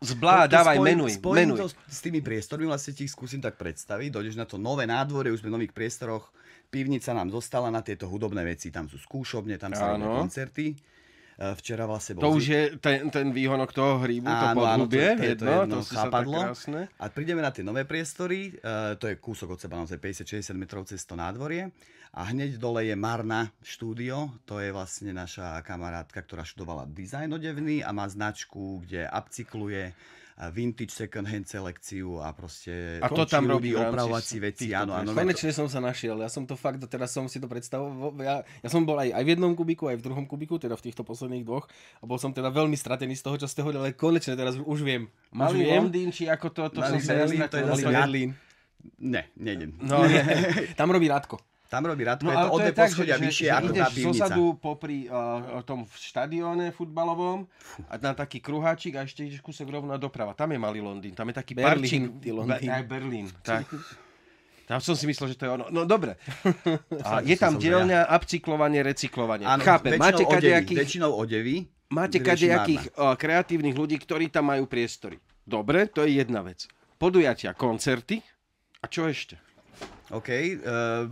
Zblá, dávaj, spojím, menuj, spojím menuj. to s tými priestormi, vlastne ti ich skúsim tak predstaviť. Dojdeš na to nové nádvore, už sme v nových priestoroch. Pivnica nám zostala na tieto hudobné veci. Tam sú skúšobne, tam sa robia koncerty. Eh, včera vlastne bol... To už je ten, ten výhonok toho hrybu, to podhubie, áno, to, je, to, jedno, to, jedno to chápadlo. A prídeme na tie nové priestory, eh, to je kúsok od seba, naozaj 50-60 metrov cez to nádvorie. A hneď dole je Marna štúdio, to je vlastne naša kamarátka, ktorá študovala dizajn odevný a má značku, kde upcykluje vintage second hand selekciu a proste a to tam robí opravovací veci. Áno, áno, Konečne som sa našiel, ja som to fakt, teraz som si to predstavoval, ja, ja som bol aj, aj v jednom kubiku, aj v druhom kubiku, teda v týchto posledných dvoch, a bol som teda veľmi stratený z toho, čo ste hovorili, ale konečne teraz už viem. viem. Londýn, či ako to, to Malý som Berlín, to je zase Ne, nejdem. No, ne. tam robí Radko. Tam robí Radko, no, je to od poschodia vyššie že, ako tá pivnica. zosadu popri uh, tom štadióne futbalovom a na taký kruháčik a ešte ideš kúsok rovno doprava. Tam je malý Londýn, tam je taký Berlín, parčík. Londýn. Aj Berlín, tak. Tam som si myslel, že to je ono. No dobre. A je tam dielňa, ja. upcyklovanie, recyklovanie. Áno, Chápem. Máte kadejakých... Väčšinou odevy. Máte kadejakých eh, kreatívnych ľudí, ktorí tam majú priestory. Dobre, to je jedna vec. Podujatia, koncerty. A čo ešte? OK. Uh,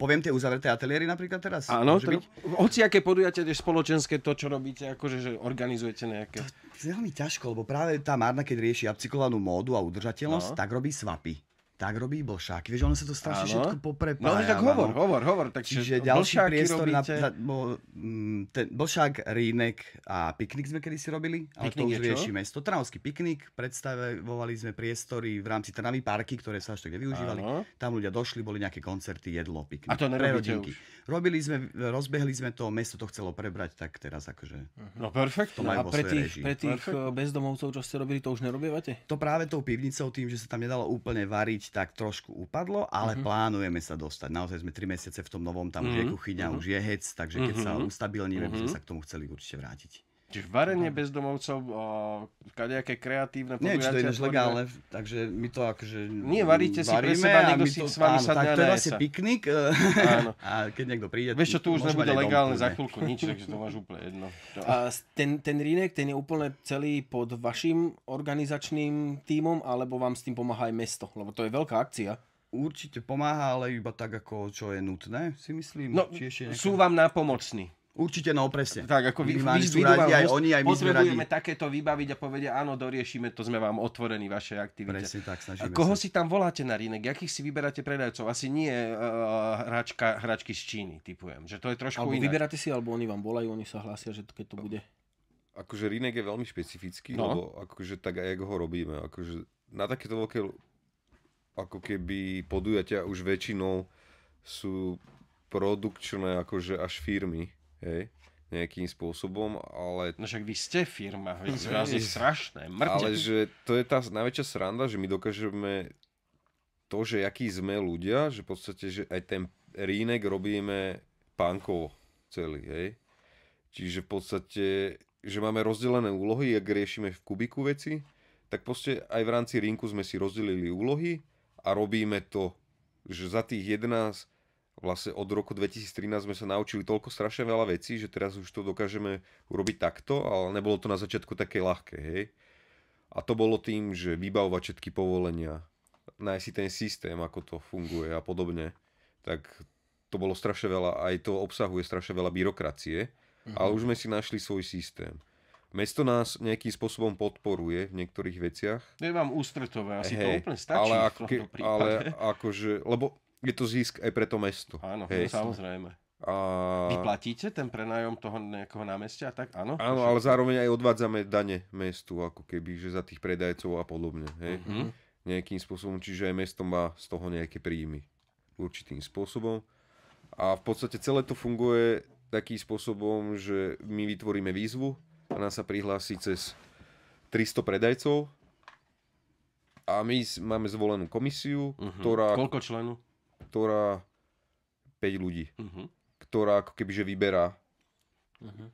poviem tie uzavreté ateliéry napríklad teraz? Áno, to, hoci aké podujatia tiež spoločenské, to, čo robíte, akože že organizujete nejaké. To je veľmi ťažko, lebo práve tá Marna, keď rieši upcyklovanú módu a udržateľnosť, no. tak robí svapy tak robí Blšák. Vieš, ono sa to strašne všetko poprepája. No, tak hovor, no. hovor, hovor. Tak Čiže ďalší priestor na, na... Bo, mm, ten Blšák, Rínek a piknik sme kedy si robili, ale piknik to už rieši mesto. Trnavský piknik, predstavovali sme priestory v rámci Trnavy parky, ktoré sa až tak nevyužívali. Áno. Tam ľudia došli, boli nejaké koncerty, jedlo, piknik. A to nerobíte už. Robili sme, rozbehli sme to, mesto to chcelo prebrať, tak teraz akože... No perfekt. To no, a pre tých, pre tých perfect. Eh, bezdomovcov, čo ste robili, to už nerobievate? To práve tou pivnicou, tým, že sa tam nedalo úplne variť tak trošku upadlo, ale uh-huh. plánujeme sa dostať. Naozaj sme tri mesiace v tom novom, tam uh-huh. už je mhm. kuchyňa, uh-huh. už je hec, takže keď uh-huh. sa ustabilníme, uh-huh. by sme sa k tomu chceli určite vrátiť. Čiže varenie bezdomovcov, o, kadejaké kreatívne Nie, či to je legálne, takže my to akože Nie, varíte si pre seba, niekto si to, s vami áno, sadne tak, to je vlastne piknik e, áno. a keď niekto príde... Vieš čo, tu už nebude legálne za chvíľku nič, takže to máš úplne jedno. A ten, ten rínek, ten je úplne celý pod vašim organizačným tímom, alebo vám s tým pomáha aj mesto? Lebo to je veľká akcia. Určite pomáha, ale iba tak, ako čo je nutné, si myslím. No, Či ešte nejaká... sú vám nápomocní. Určite, no presne. Tak ako vy, vy sú radi, aj oni, aj my Potrebujeme takéto vybaviť a povedia, áno, doriešime to, sme vám otvorení vaše aktivite. Presne tak, snažíme a koho sa. si tam voláte na rinek? Jakých si vyberáte predajcov? Asi nie uh, hračka, hračky z Číny, typujem. Že to je trošku alebo inak. vyberáte si, alebo oni vám volajú, oni sa hlásia, že keď to bude. Akože rinek je veľmi špecifický, no. lebo akože tak aj ako ho robíme. Akože na takéto veľké ako keby podujatia už väčšinou sú produkčné akože až firmy Hej nejakým spôsobom, ale... No však vy ste firma, vy ste vás strašné, mŕte. Ale že to je tá najväčšia sranda, že my dokážeme to, že akí sme ľudia, že v podstate, že aj ten rínek robíme pánkovo celý, hej. Čiže v podstate, že máme rozdelené úlohy, ak riešime v kubiku veci, tak proste aj v rámci rinku sme si rozdelili úlohy a robíme to, že za tých 11 vlastne od roku 2013 sme sa naučili toľko strašne veľa vecí, že teraz už to dokážeme urobiť takto, ale nebolo to na začiatku také ľahké, hej. A to bolo tým, že vybavovať všetky povolenia, nájsť si ten systém, ako to funguje a podobne, tak to bolo strašne veľa, aj to obsahuje strašne veľa byrokracie, mhm. ale už sme si našli svoj systém. Mesto nás nejakým spôsobom podporuje v niektorých veciach. Ja mám ústretové, asi hey, to úplne stačí ale ako, v tomto prípade. Ale akože, lebo je to zisk aj pre to mesto. Áno, hej, no, samozrejme. A... Vy platíte ten prenájom toho nejakého námestia? Tak áno? Áno, ale zároveň aj odvádzame dane mestu, ako keby, že za tých predajcov a podobne. Hej? Mm-hmm. Nejakým spôsobom, čiže aj mesto má z toho nejaké príjmy. Určitým spôsobom. A v podstate celé to funguje takým spôsobom, že my vytvoríme výzvu a nás sa prihlási cez 300 predajcov a my máme zvolenú komisiu, uh-huh. ktorá... Koľko členov? ktorá 5 ľudí, uh-huh. ktorá ako keby že vyberá. Uh-huh.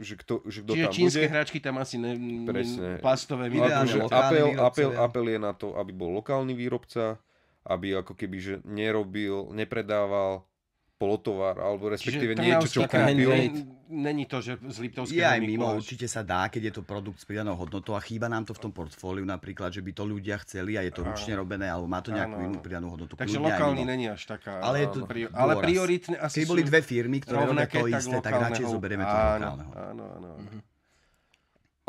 Že kto, že kto Čiže tam čínske bude. hračky tam asi ne, Presne. plastové, no, akože apel, apel, apel je na to, aby bol lokálny výrobca, aby ako keby že nerobil, nepredával polotovar, alebo respektíve Čiže niečo, čo kúpil. Není to, že z Liptovského Je aj mimo, určite sa dá, keď je to produkt s pridanou hodnotou a chýba nám to v tom portfóliu napríklad, že by to ľudia chceli a je to ručne robené, alebo má to nejakú inú pridanú hodnotu. Takže lokálny není až taká. Ale, je to prior, ale prioritne asi Keď boli dve firmy, ktoré robia to isté, tak, tak radšej zoberieme to lokálneho. Áno, áno, áno. Mhm.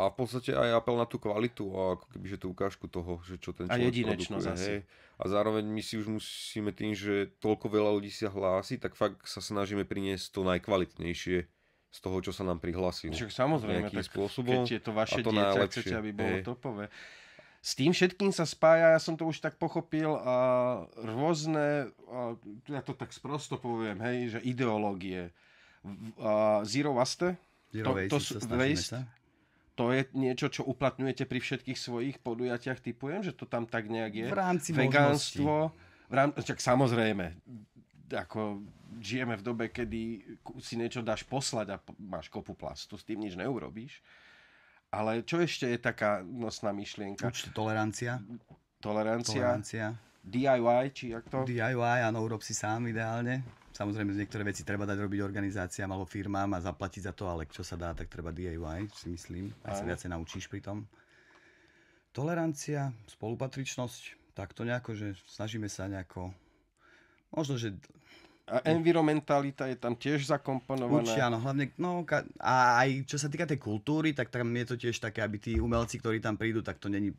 A v podstate aj apel na tú kvalitu a ako že tú ukážku toho, že čo ten človek a produkuje. Asi. Hej. A zároveň my si už musíme tým, že toľko veľa ľudí sa hlási, tak fakt sa snažíme priniesť to najkvalitnejšie z toho, čo sa nám prihlásilo. No. Však samozrejme, tak spôsobom, keď je to vaše to dieťa, najlepšie. chcete, aby bolo hey. topové. S tým všetkým sa spája, ja som to už tak pochopil, a rôzne, a ja to tak sprosto poviem, hej, že ideológie. A Zero Waste? Zero to, to, waste, to, to waste, to je niečo, čo uplatňujete pri všetkých svojich podujatiach, typujem, že to tam tak nejak je. V rámci Vegánstvo, v rám, čak samozrejme, ako žijeme v dobe, kedy si niečo dáš poslať a máš kopu plastu, s tým nič neurobíš. Ale čo ešte je taká nosná myšlienka? Určite tolerancia. Tolerancia. Tolerancia. DIY, či jak to? DIY, áno, urob si sám ideálne Samozrejme, niektoré veci treba dať robiť organizáciám alebo firmám a zaplatiť za to, ale čo sa dá, tak treba DIY, si myslím. Aj sa viacej naučíš pri tom. Tolerancia, spolupatričnosť, tak to nejako, že snažíme sa nejako... Možno, že a environmentalita je tam tiež zakomponovaná. Určite áno, hlavne, no, a aj čo sa týka tej kultúry, tak tam je to tiež také, aby tí umelci, ktorí tam prídu, tak to není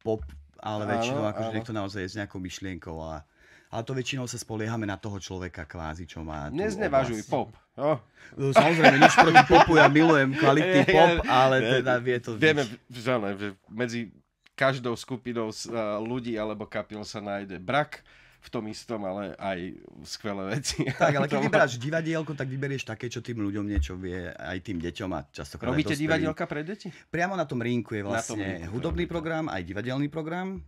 pop, ale áno, väčšinou akože niekto naozaj je s nejakou myšlienkou a ale to väčšinou sa spoliehame na toho človeka kvázi, čo má... Neznevažuj pop. Oh. Samozrejme, nič proti popu, ja milujem kvalitný pop, ale teda vie to... Vieme, že medzi každou skupinou eh, ľudí alebo kapiel sa nájde brak, v tom istom, ale aj skvelé veci. Tak, ale keď vyberáš divadielko, tak vyberieš také, čo tým ľuďom niečo vie, aj tým deťom a častokrát Robíte divadielka pre deti? Priamo na tom rinku je vlastne rinku, hudobný program, aj divadelný program.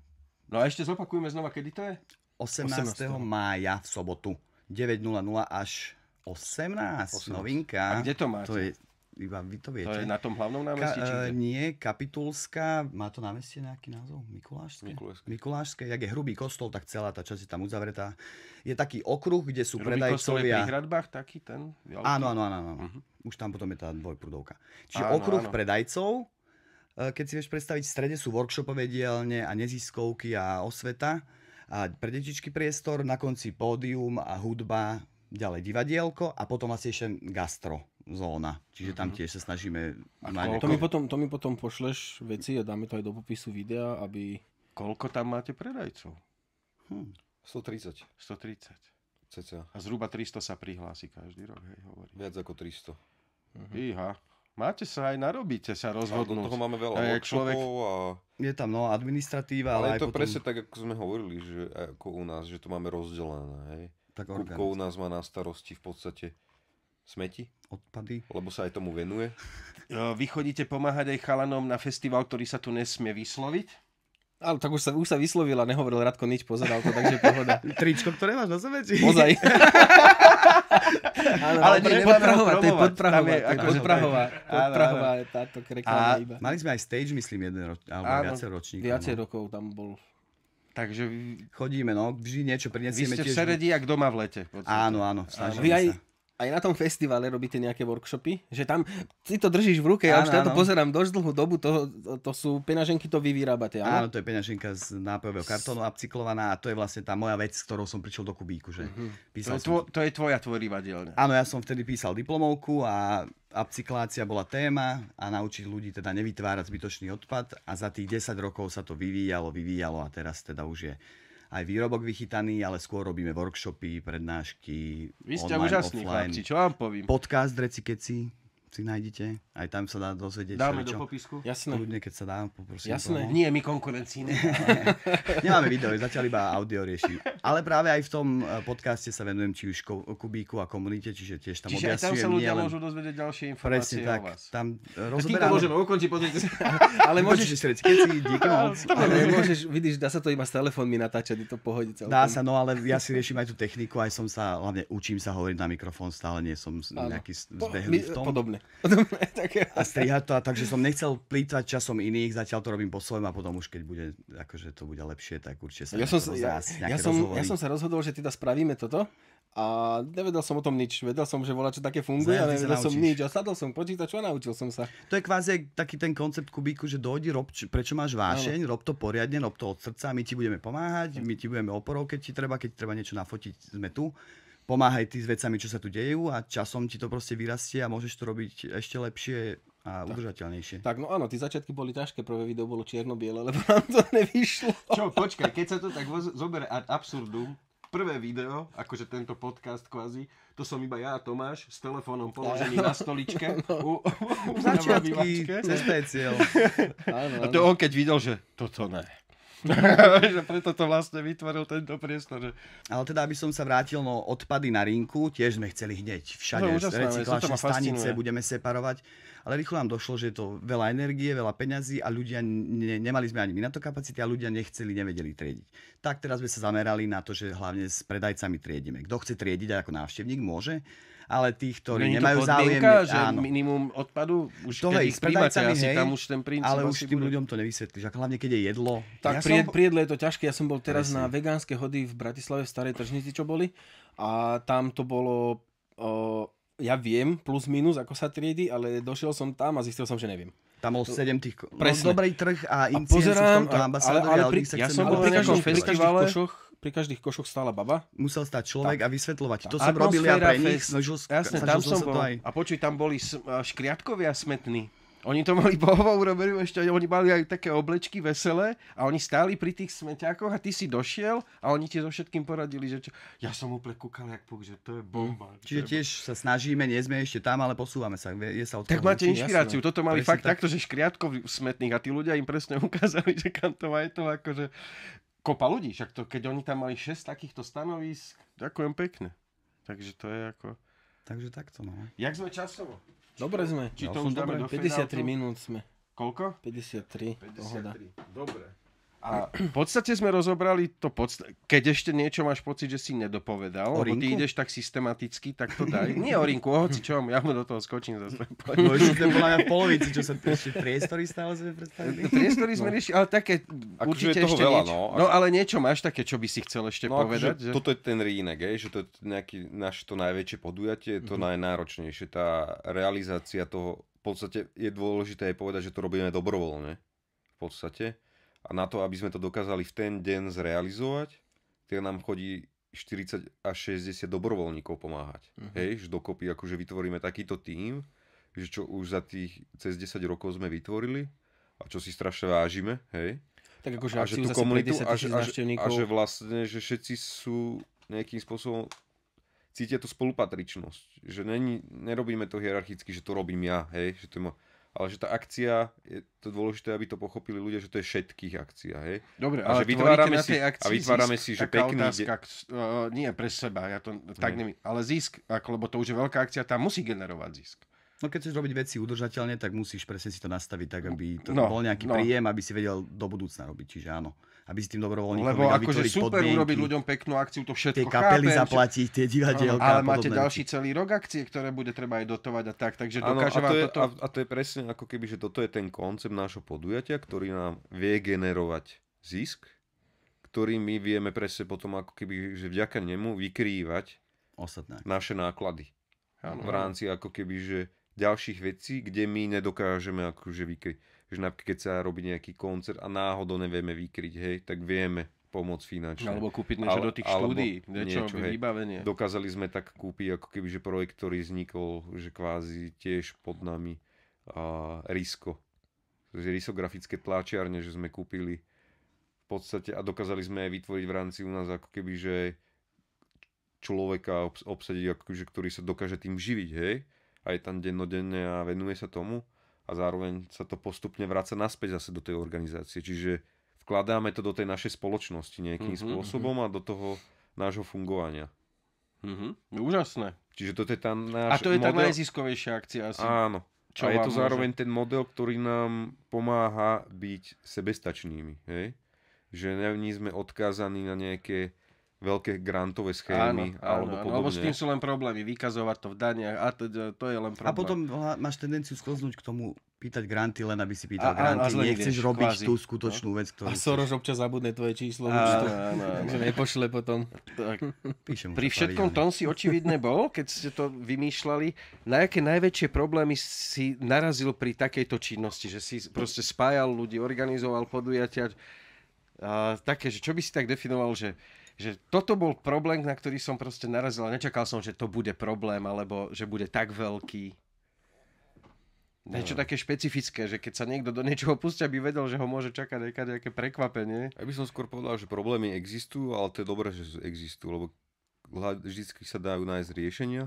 No a ešte zopakujeme znova, kedy to je? 18. 18. mája v sobotu. 9.00 až 18. 18. Novinka. A kde to máte? To je, iba vy to viete. To je na tom hlavnom námestí? Ka, uh, nie, Kapitulská, má to námestie nejaký názov? Mikulášske? Mikulášske. Mikulášske, jak je hrubý kostol, tak celá tá časť je tam uzavretá. Je taký okruh, kde sú hrubý predajcovia... kostol je pri taký ten? Veľký? Áno, áno, áno. áno. Uh-huh. Už tam potom je tá dvojprudovka. Čiže áno, okruh áno. predajcov, e, keď si vieš predstaviť, v strede sú workshopové dielne a neziskovky a osveta a pre detičky priestor, na konci pódium a hudba, ďalej divadielko a potom asi ešte gastro zóna. Čiže tam mhm. tiež sa snažíme... Koľko... To, mi potom, to mi potom pošleš veci a dáme to aj do popisu videa, aby... Koľko tam máte predajcov? Hm. 130. 130. Cca. A zhruba 300 sa prihlási každý rok, hej, hovorí. Viac ako 300. Mhm. Iha. Máte sa aj narobíte sa rozhodnúť. A toho máme veľa aj, človek... a... Je tam no administratíva, ale, ale je to potom... presne tak, ako sme hovorili, že ako u nás, že to máme rozdelené. Hej. Tak Kupko u nás má na starosti v podstate smeti. Odpady. Lebo sa aj tomu venuje. E, vy chodíte pomáhať aj chalanom na festival, ktorý sa tu nesmie vysloviť. Ale tak už sa, už sa vyslovila, nehovoril Radko nič, pozeral to, takže pohoda. Tričko, ktoré máš na sebe? Pozaj. ale, ale nie, podprahová, to je podprahová. Tam je, akože to je akože, podprahová, áno, podprahová áno. je táto reklama a iba. mali sme aj stage, myslím, jeden roč, alebo áno, viacej ročníkov. No. Viacej rokov tam bol. Takže... Chodíme, no, vždy niečo prinesieme. Vy ste tiež... v Seredi, ak doma v lete. Áno, áno, snažíme sa. Vy aj aj na tom festivale robíte nejaké workshopy, že tam si to držíš v ruke, ja už na to pozerám dosť dlhú dobu, to, to sú peňaženky, to vy vyrábate, áno? Áno, to je peňaženka z nápojového kartónu upcyklovaná a to je vlastne tá moja vec, s ktorou som prišiel do Kubíku, že uh-huh. písal to, je som... tvo, to je tvoja tvorivá dielňa. Áno, ja som vtedy písal diplomovku a upcyklácia bola téma a naučiť ľudí teda nevytvárať zbytočný odpad a za tých 10 rokov sa to vyvíjalo, vyvíjalo a teraz teda už je aj výrobok vychytaný, ale skôr robíme workshopy, prednášky, Vy ste online, úžasní, offline. Chlapci, čo vám poviem Podcast Reci Keci si nájdete. Aj tam sa dá dozvedieť. Dáme čo, do popisku? Jasné. Ľudne, keď sa dá, poprosím. Jasné. Toho. Nie, my konkurencii. Nemáme video, zatiaľ iba audio riešim. Ale práve aj v tom eh, podcaste sa venujem či už Kubíku a komunite, čiže tiež tam čiže objasňujem. Čiže tam sa ľudia môžu dozvedieť ďalšie informácie Presne tak. O vás. Tam rozoberáme... môžeme ukončiť, pozrieť. ale môžeš... Môžeš keci, díky moc. Ale môžeš, vidíš, dá sa to iba s telefónmi natáčať, je to pohodí celkom. Dá sa, no ale ja si riešim aj tú techniku, aj som sa, hlavne učím sa hovoriť na mikrofón, stále nie som nejaký zbehlý v tom. Podobne. A strihať to, a takže som nechcel plýtať časom iných, zatiaľ to robím po svojom a potom už keď bude, akože to bude lepšie, tak určite sa ja som, ja, ja, som, ja som sa rozhodol, že teda spravíme toto a nevedel som o tom nič. Vedel som, že volá, čo také funguje, ale nevedel som nič. A sadol som počítač, a naučil som sa. To je kvázi taký ten koncept Kubíku, že dojdi, rob, prečo máš vášeň, no. rob to poriadne, rob to od srdca, my ti budeme pomáhať, my ti budeme oporou, keď ti treba, keď treba niečo nafotiť, sme tu pomáhaj ty s vecami, čo sa tu dejú a časom ti to proste vyrastie a môžeš to robiť ešte lepšie a tak. udržateľnejšie. Tak no áno, tie začiatky boli ťažké, prvé video bolo čierno-biele, lebo nám to nevyšlo. Čo, počkaj, keď sa to tak zoberie ad absurdum, prvé video, akože tento podcast kvázi, to som iba ja a Tomáš s telefónom položený na stoličke. No. U, u, u, Začiatky, cez cieľ. A to on keď videl, že toto ne. že preto to vlastne vytvoril tento priestor. Že... Ale teda, aby som sa vrátil, no odpady na rinku, tiež sme chceli hneď všade. No, Recyklačné vlastne stanice budeme separovať. Ale rýchlo nám došlo, že je to veľa energie, veľa peňazí a ľudia, ne, nemali sme ani my na to kapacity a ľudia nechceli, nevedeli triediť. Tak teraz sme sa zamerali na to, že hlavne s predajcami triedime. Kto chce triediť ako návštevník, môže ale tých, ktorí Není nemajú záujem. Že áno. minimum odpadu, už to keď ich príjmate, asi hej, tam už ten princíp Ale už tým bude. ľuďom to nevysvetlíš, ak hlavne keď je jedlo. Tak ja som... pri je to ťažké, ja som bol teraz Presne. na vegánske hody v Bratislave v Starej Tržnici, čo boli, a tam to bolo... O, ja viem plus minus, ako sa triedy, ale došiel som tam a zistil som, že neviem. Tam bol 7 tých... Presne. No, dobrý trh a, a pozerám, v tomto ale, ale pri, ja som bol pri každom festivale, košoch, pri každých košoch stála baba. Musel stať človek tá. a vysvetľovať. Tá. To som robil ja pre nich. Snažil, no, Jasne, snažil tam som, bol. Aj... A počuj, tam boli škriatkovia smetní. Oni to mali bohovo urobili, ešte oni mali aj také oblečky veselé a oni stáli pri tých smeťákoch a ty si došiel a oni ti so všetkým poradili, že čo, ja som úplne kúkal, jak puk, že to je bomba. Čiže treba. tiež sa snažíme, nie sme ešte tam, ale posúvame sa. Je sa tak máte inšpiráciu, toto mali Presne fakt tak... takto, že škriatkov smetných a tí ľudia im presne ukázali, že kam to má je to akože kopa ľudí. Však to, keď oni tam mali 6 takýchto stanovisk, ďakujem pekne. Takže to je ako... Takže takto, no. Jak sme časovo? Dobre sme. Či ja no, to už dobre, 53 minút sme. Koľko? 53. 53. Dobre. A v podstate sme rozobrali to, podsta- keď ešte niečo máš pocit, že si nedopovedal, o ty ideš tak systematicky, tak to daj. Nie o rinku, o hoci čo, ja mu do toho skočím zase. Môžeš to bola na polovici, čo sa ešte priestory stále sme predstavili. Priestory sme no. riešili, ale také Ak akože určite je toho ešte veľa, niečo. No, no, ale niečo máš také, čo by si chcel ešte no, akože povedať. Že... Toto je ten rínek, je, že to je nejaké naše to najväčšie podujatie, to mm-hmm. najnáročnejšie, tá realizácia toho, v podstate je dôležité aj povedať, že to robíme dobrovoľne v podstate a na to, aby sme to dokázali v ten deň zrealizovať, tak nám chodí 40 až 60 dobrovoľníkov pomáhať. Uh-huh. Hej, že dokopy akože vytvoríme takýto tím, že čo už za tých cez 10 rokov sme vytvorili a čo si strašne vážime, hej. Tak akože a že tú komunitu, a že, a, že, a že vlastne, že všetci sú nejakým spôsobom cítia tú spolupatričnosť. Že není, nerobíme to hierarchicky, že to robím ja, hej, že to je môj ale že tá akcia, je to dôležité, aby to pochopili ľudia, že to je všetkých akcia, hej? Dobre, a ale že vytvárame si, a vytvárame zisk, si, že pekný... Otázka, de- uh, nie pre seba, ja to tak mhm. neviem, ale zisk, ako, lebo to už je veľká akcia, tá musí generovať zisk. No keď chceš robiť veci udržateľne, tak musíš presne si to nastaviť tak, aby to no, bol nejaký no. príjem, aby si vedel do budúcna robiť, čiže áno aby si tým dobrovoľníkom Lebo akože super podmienky, urobiť ľuďom peknú akciu, to všetko Tie kapely chápem, zaplatiť, tie divadielka. Ale máte ďalší celý rok akcie, ktoré bude treba aj dotovať a tak, takže ano, dokáže a to je, toto... A, a to je presne ako keby, že toto je ten koncept nášho podujatia, ktorý nám vie generovať zisk, ktorý my vieme presne potom ako keby, že vďaka nemu vykrývať Ostatné. naše náklady. Ano. V rámci ako keby, že ďalších vecí, kde my nedokážeme akože vykryť že napríklad keď sa robí nejaký koncert a náhodou nevieme vykryť, hej, tak vieme pomôcť finančne. Alebo kúpiť niečo Ale, do tých štúdí, niečo, niečo hej. vybavenie. Dokázali sme tak kúpiť ako keby, že projekt, ktorý vznikol, že kvázi tiež pod nami uh, risko. Takže risografické tlačiarne, že sme kúpili v podstate a dokázali sme aj vytvoriť v rámci u nás ako keby, že človeka obsadiť, ako keby, že, ktorý sa dokáže tým živiť, hej? A je tam dennodenne a venuje sa tomu a zároveň sa to postupne vráca naspäť zase do tej organizácie. Čiže vkladáme to do tej našej spoločnosti nejakým mm-hmm, spôsobom mm-hmm. a do toho nášho fungovania. Mm-hmm. Úžasné. Čiže toto je tá náš A to je model... tá najziskovejšia akcia asi. Áno. Čo a je to môže? zároveň ten model, ktorý nám pomáha byť sebestačnými. Hej? Že nie sme odkázaní na nejaké veľké grantové schémy áno, alebo podobne. Lebo s tým sú len problémy, vykazovať to v daniach a to, to je len problém. A potom máš tendenciu skloznúť k tomu pýtať granty, len aby si pýtal a, granty. A Nechceš ideš, robiť kvázi. tú skutočnú no? vec, ktorú... A Soros chceš. občas zabudne tvoje číslo, áno, áno, áno. nepošle potom. Tak, Píšem pri všetkom tom si očividne bol, keď ste to vymýšľali, na aké najväčšie problémy si narazil pri takejto činnosti, že si proste spájal ľudí, organizoval podujatia, a, také, že čo by si tak definoval, že že toto bol problém, na ktorý som proste narazil a nečakal som, že to bude problém, alebo že bude tak veľký. Niečo no. také špecifické, že keď sa niekto do niečoho pustia, by vedel, že ho môže čakať nejaké prekvapenie. Ja by som skôr povedal, že problémy existujú, ale to je dobré, že existujú, lebo vždy sa dajú nájsť riešenia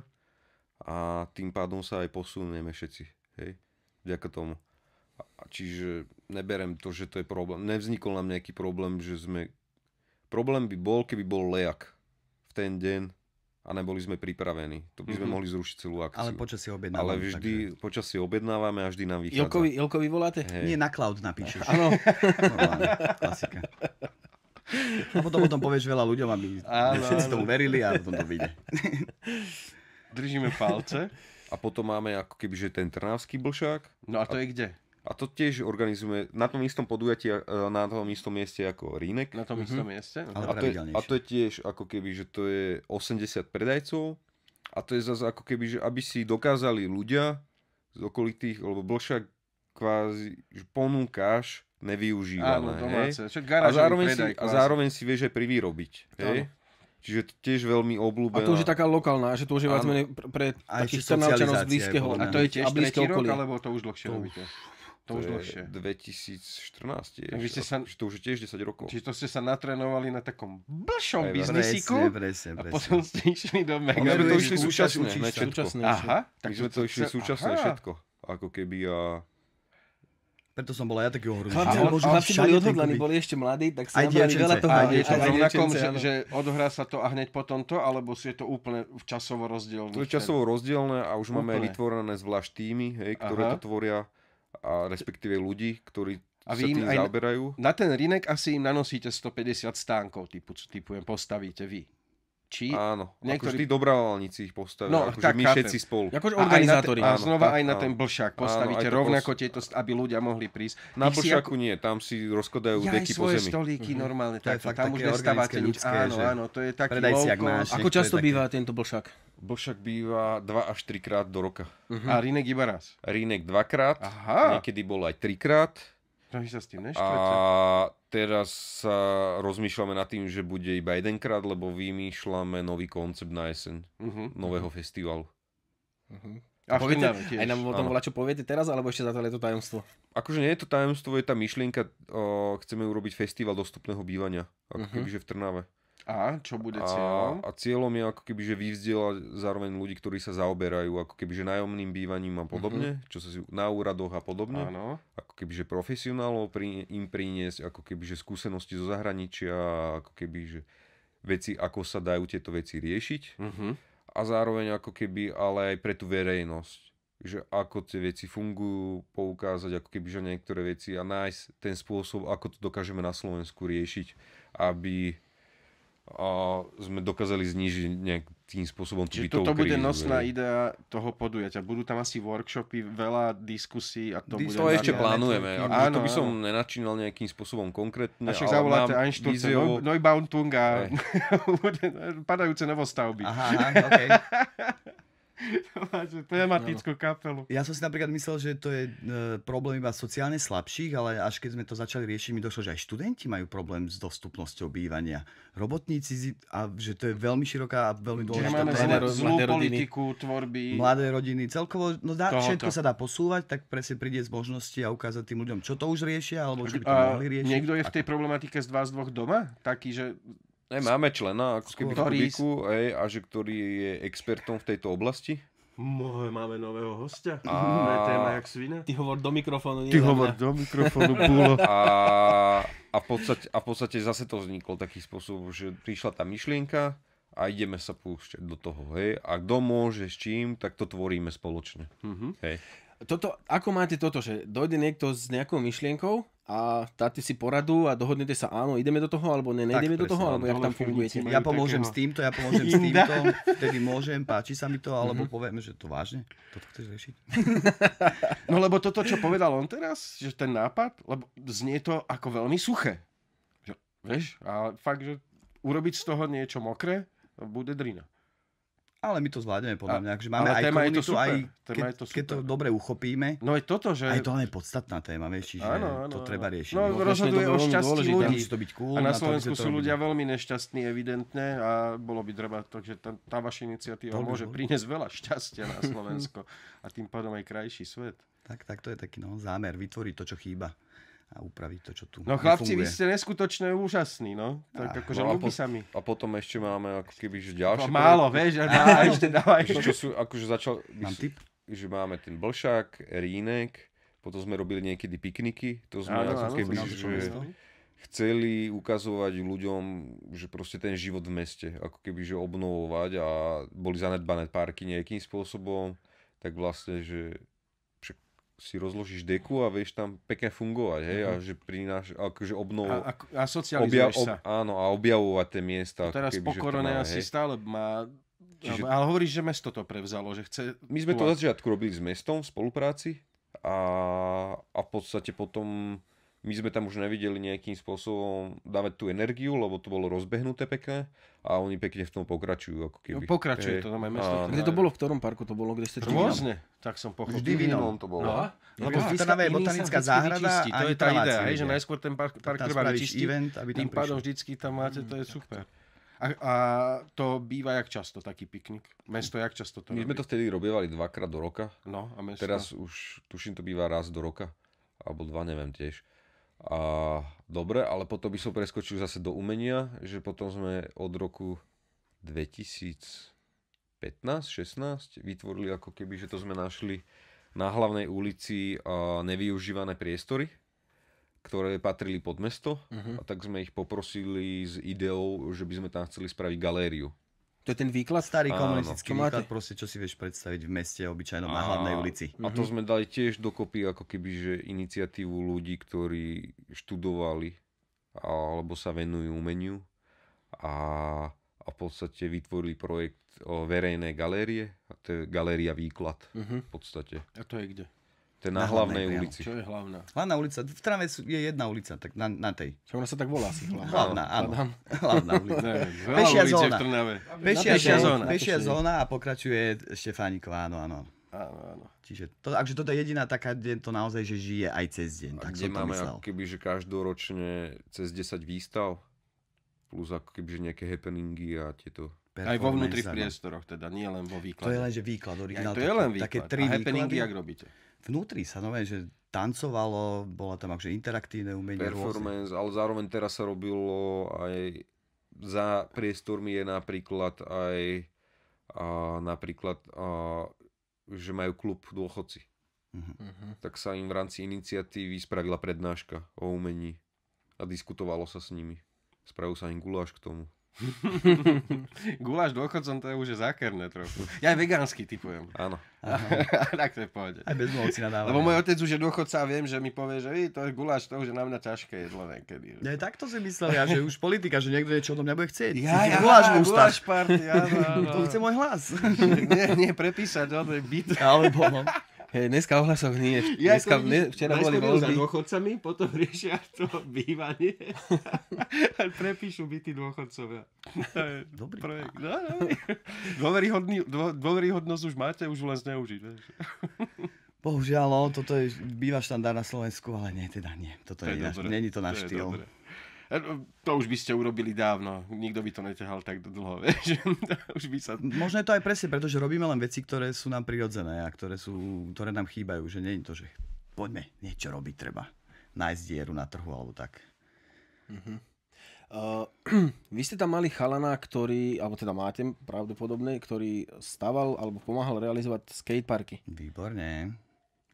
a tým pádom sa aj posunieme všetci. Hej? Vďaka tomu. A čiže neberem to, že to je problém. Nevznikol nám nejaký problém, že sme Problém by bol, keby bol lejak v ten deň a neboli sme pripravení. To by sme mm-hmm. mohli zrušiť celú akciu. Ale počas si objednávame. Ale vždy takže... počas si objednávame a vždy nám vychádza. Ilkovi, Ilkovi voláte? Hey. Nie, na cloud napíšeš. Áno. Klasika. A potom o tom povieš veľa ľuďom, aby áno, všetci áno. tomu verili a potom to vyjde. Držíme palce. A potom máme ako keby, že ten trnavský blšák. No a to a... je kde? A to tiež organizujeme na tom istom podujatí, e, na tom istom mieste ako Rínek. Na tom mhm. istom mieste. Ale a, to je, a to je tiež ako keby, že to je 80 predajcov a to je zase ako keby, že aby si dokázali ľudia z okolitých, lebo blšak kvázi, že ponúkaš nevyužívané. Áno, domáce. Hej? a, zároveň predaj, si, a zároveň si vieš aj privyrobiť. Hej? Čiže Čiže tiež veľmi obľúbená. A to už je taká lokálna, že to už je viac menej pre, pre takých z blízkeho. A to je tiež tretí rok, alebo to už dlhšie robíte? To, už je dlhšie. 2014 je. Takže ste sa, to už je tiež 10 rokov. Čiže to ste sa natrénovali na takom blšom Aj, biznisiku. Presne, presne, presne. A potom ste išli do mega. My sme to išli súčasné, súčasné Aha. Tak my sme to išli súčasné všetko. Ako keby a... Preto som bol aj ja taký ohrozený. Chlapci, ale, chlapci boli odhodlaní, boli ešte mladí, tak sa nabrali veľa toho. Aj diečence, aj rovnakom, že, že odohrá sa to a hneď potom to, alebo si je to úplne časovo rozdielne? To je časovo rozdielne a už máme vytvorené zvlášť týmy, hej, ktoré to tvoria a respektíve ľudí, ktorí a vy im sa tým zaoberajú. Na ten rinek asi im nanosíte 150 stánkov, typu, typujem, postavíte vy. Či áno, niektorý... akože tí dobrovoľníci ich postavia, no, akože tak, my chápem. všetci spolu. Akože organizátori. A, áno, znova tak, aj na ten blšák postavíte áno, rovnako post... tieto, aby ľudia mohli prísť. Na ich blšaku ako... nie, tam si rozkodajú ja deky po zemi. Ja svoje stolíky mm-hmm. normálne, tak, fakt, tam už nestávate nič. Ľudské, áno, že... áno, to je taký Predaj si, ak máš, Ako často býva tento blšák? Blšak býva 2 až 3 krát do roka. Mhm. A Rinek iba raz? Rinek dvakrát, niekedy bol aj trikrát Prahy sa s tým neštvete. A teraz sa rozmýšľame nad tým, že bude iba jedenkrát, lebo vymýšľame nový koncept na jeseň. Uh-huh. Nového uh-huh. festivalu. Uh-huh. A tiež. aj nám o tom volá, čo poviete teraz, alebo ešte zatiaľ je to tajomstvo? Akože nie je to tajomstvo, je tá myšlienka, uh, chceme urobiť festival dostupného bývania, ako uh-huh. Mhm. kebyže v Trnave. A čo bude cieľom? A, a cieľom je ako keby, že vyvzdielať zároveň ľudí, ktorí sa zaoberajú ako keby, že nájomným bývaním a podobne, uh-huh. čo sa si, na úradoch a podobne. Áno. Ako keby, že profesionálov pri, im priniesť ako keby, že skúsenosti zo zahraničia, ako keby, že veci, ako sa dajú tieto veci riešiť. Uh-huh. A zároveň ako keby, ale aj pre tú verejnosť že ako tie veci fungujú, poukázať ako keby, že niektoré veci a nájsť ten spôsob, ako to dokážeme na Slovensku riešiť, aby a sme dokázali znižiť nejakým tým spôsobom Čiže toto bude krízu, nosná veľa. idea toho podujatia. Budú tam asi workshopy, veľa diskusí a to Dis- bude... To ešte plánujeme. Ako, áno, to by som áno. nenačínal nejakým spôsobom konkrétne. A však zavoláte Einstein, víziovo... Neubaun padajúce novostavby. Aha, aha okay. tematickú kapelu. Ja som si napríklad myslel, že to je e, problém iba sociálne slabších, ale až keď sme to začali riešiť, mi došlo, že aj študenti majú problém s dostupnosťou bývania. Robotníci, a že to je veľmi široká a veľmi dôležitá téma. Máme zlú politiku, tvorby. Mladé rodiny, celkovo, no dá, všetko sa dá posúvať, tak presne príde z možnosti a ukázať tým ľuďom, čo to už riešia, alebo čo by to mohli riešiť. Niekto je v tej problematike z vás dvoch doma? Taký, že aj máme člena, ako keby ktorý... v Kubiku, aj, a že ktorý je expertom v tejto oblasti. Moje, máme nového hostia. A... téma jak svina. Ty hovor do mikrofónu. Nie Ty hovor do mikrofónu, bolo. A, a, v podstate, a v podstate zase to vzniklo taký spôsob, že prišla tá myšlienka a ideme sa púšťať do toho. Hej? A kto môže s čím, tak to tvoríme spoločne. Mm-hmm. Hej. Toto, ako máte toto, že dojde niekto s nejakou myšlienkou a dáte si poradu a dohodnete sa, áno, ideme do toho, alebo ne, nejdeme presne, do toho, alebo jak tam fungujete. Ja pomôžem takého... s týmto, ja pomôžem s týmto, vtedy môžem, páči sa mi to, alebo mm-hmm. poviem, že to vážne, toto chceš riešiť. no lebo toto, čo povedal on teraz, že ten nápad, lebo znie to ako veľmi suché. Že, vieš, ale fakt, že urobiť z toho niečo mokré, bude drina. Ale my to zvládneme podľa mňa. Takže máme aj téma komunitu, je to super. aj téma keď, je to super. keď to dobre uchopíme. No je toto, že... Aj to je podstatná téma, vieš, čiže áno, áno, to treba riešiť. No, no rozhoduje o šťastí ľudí. Musí to byť cool, a na, na Slovensku to, sú ľudia robí. veľmi nešťastní, evidentne, a bolo by treba, to, že tá, tá vaša iniciatíva to môže bolo. priniesť veľa šťastia na Slovensko a tým pádom aj krajší svet. Tak, tak to je taký no, zámer, vytvoriť to, čo chýba a upraviť to, čo tu No chlapci, nefunguje. vy ste neskutočne úžasní, no. Tak ah, akože no, po, sa mi. A potom ešte máme ako keby že ďalšie... No, málo, vieš, a dá, ešte dávaj. Ešte, čo sú, akože začal... Mám tip? Že máme ten blšák, rínek, potom sme robili niekedy pikniky, to sme ako keby, že... chceli ukazovať ľuďom, že proste ten život v meste, ako keby, že obnovovať a boli zanedbané parky nejakým spôsobom, tak vlastne, že si rozložíš deku a vieš tam pekne fungovať, hej, uh-huh. a mhm. že prináš, akože obnovu... A, a, a obja, ob, sa. Áno, a objavovať tie miesta. To teraz keby, po korone asi hej. stále má... Čiže... Ale hovoríš, že mesto to prevzalo, že chce... My sme to na začiatku robili s mestom v spolupráci a, a v podstate potom my sme tam už nevideli nejakým spôsobom dávať tú energiu, lebo to bolo rozbehnuté pekne a oni pekne v tom pokračujú. Ako keby. No, pokračuje hey. to, na mesto. Kde to bolo, v ktorom parku to bolo? Kde ste Rôzne, tak som pochopil. Vždy vinom to bolo. No, lebo v Trnave je botanická záhrada vyčistí. To je tá idea, hej, že najskôr ten park, park treba vyčistiť. Event, aby tam tým pádom vždycky tam máte, to je hmm. super. A, a to býva jak často taký piknik? Mesto jak často to My robí? sme to vtedy robievali dvakrát do roka. No, a mesto? Teraz už, tuším, to býva raz do roka. Alebo dva, neviem tiež. A dobre, ale potom by som preskočil zase do umenia, že potom sme od roku 2015, 16 vytvorili ako keby, že to sme našli na hlavnej ulici nevyužívané priestory, ktoré patrili pod mesto uh-huh. a tak sme ich poprosili s ideou, že by sme tam chceli spraviť galériu. To je ten výklad? Starý komunistický Áno, výklad, proste, čo si vieš predstaviť v meste obyčajnom na hlavnej ulici. A to mhm. sme dali tiež dokopy ako keby, že iniciatívu ľudí, ktorí študovali alebo sa venujú umeniu a, a v podstate vytvorili projekt o verejné galérie, a to je galéria Výklad uh-huh. v podstate. A to je kde? To je na, na hlavnej, hlavnej ulici. Čo je hlavná? Hlavná ulica, v Trnave je jedna ulica, tak na, na tej. Čo ona sa tak volá asi hlavná. Hlavná, áno. Hlavná ulica. Pešia zóna. V Trnave. Pešia, pešia, zóna. Pešia zóna a pokračuje Štefániková, áno, áno. Áno, áno. Čiže to, akže toto je jediná taká, kde to naozaj že žije aj cez deň. A tak kde máme myslel. keby, že každoročne cez 10 výstav, plus ako keby, že nejaké happeningy a tieto aj vo vnútri v priestoroch, teda nie len vo výklade. To je len, že výklad originál. Ja, to je len výklad. Také tri a happeningy, ak robíte? vnútri sa, no že tancovalo, bolo tam akože interaktívne umenie. Performance, rôzne. ale zároveň teraz sa robilo aj za priestormi je napríklad aj a napríklad, a, že majú klub dôchodci. Uh-huh. Tak sa im v rámci iniciatívy spravila prednáška o umení a diskutovalo sa s nimi. Spravil sa im guláš k tomu. Guláš dôchodcom to je už zákerné trochu. Ja aj vegánsky typujem. Áno. tak to je pohode. Aj bez si nadávam. Lebo môj otec už je dôchodca a viem, že mi povie, že to je guláš, to už je na mňa ťažké jedlo niekedy. Ja Ja takto si myslel ja, že už politika, že niekto niečo o tom nebude chcieť. Ja, ja, guláš ja, ústach. Guláš party, áno, áno. To chce môj hlas. nie, nie, prepísať, ale byt. Alebo, no. Hej, dneska o hlasoch nie. Ja dneska, to vidíš, včera boli voľby. za dôchodcami, potom riešia to bývanie. a Prepíšu by tí dôchodcovia. Dobrý. Projekt. No, no. Dôveryhodný, dô, dôveryhodnosť už máte, už len zneužiť. Bohužiaľ, no, toto je, býva štandard na Slovensku, ale nie, teda nie. Toto to je, je dobré. není to náš to štýl. Dobré. E, to už by ste urobili dávno. Nikto by to neťahal tak dlho. Vieš? už by sa... Možno je to aj presne, pretože robíme len veci, ktoré sú nám prirodzené a ktoré, sú, ktoré nám chýbajú. Že nie je to, že poďme, niečo robiť treba. Nájsť dieru na trhu alebo tak. Uh-huh. Uh, vy ste tam mali chalana, ktorý, alebo teda máte pravdepodobne, ktorý staval alebo pomáhal realizovať skateparky. Výborne.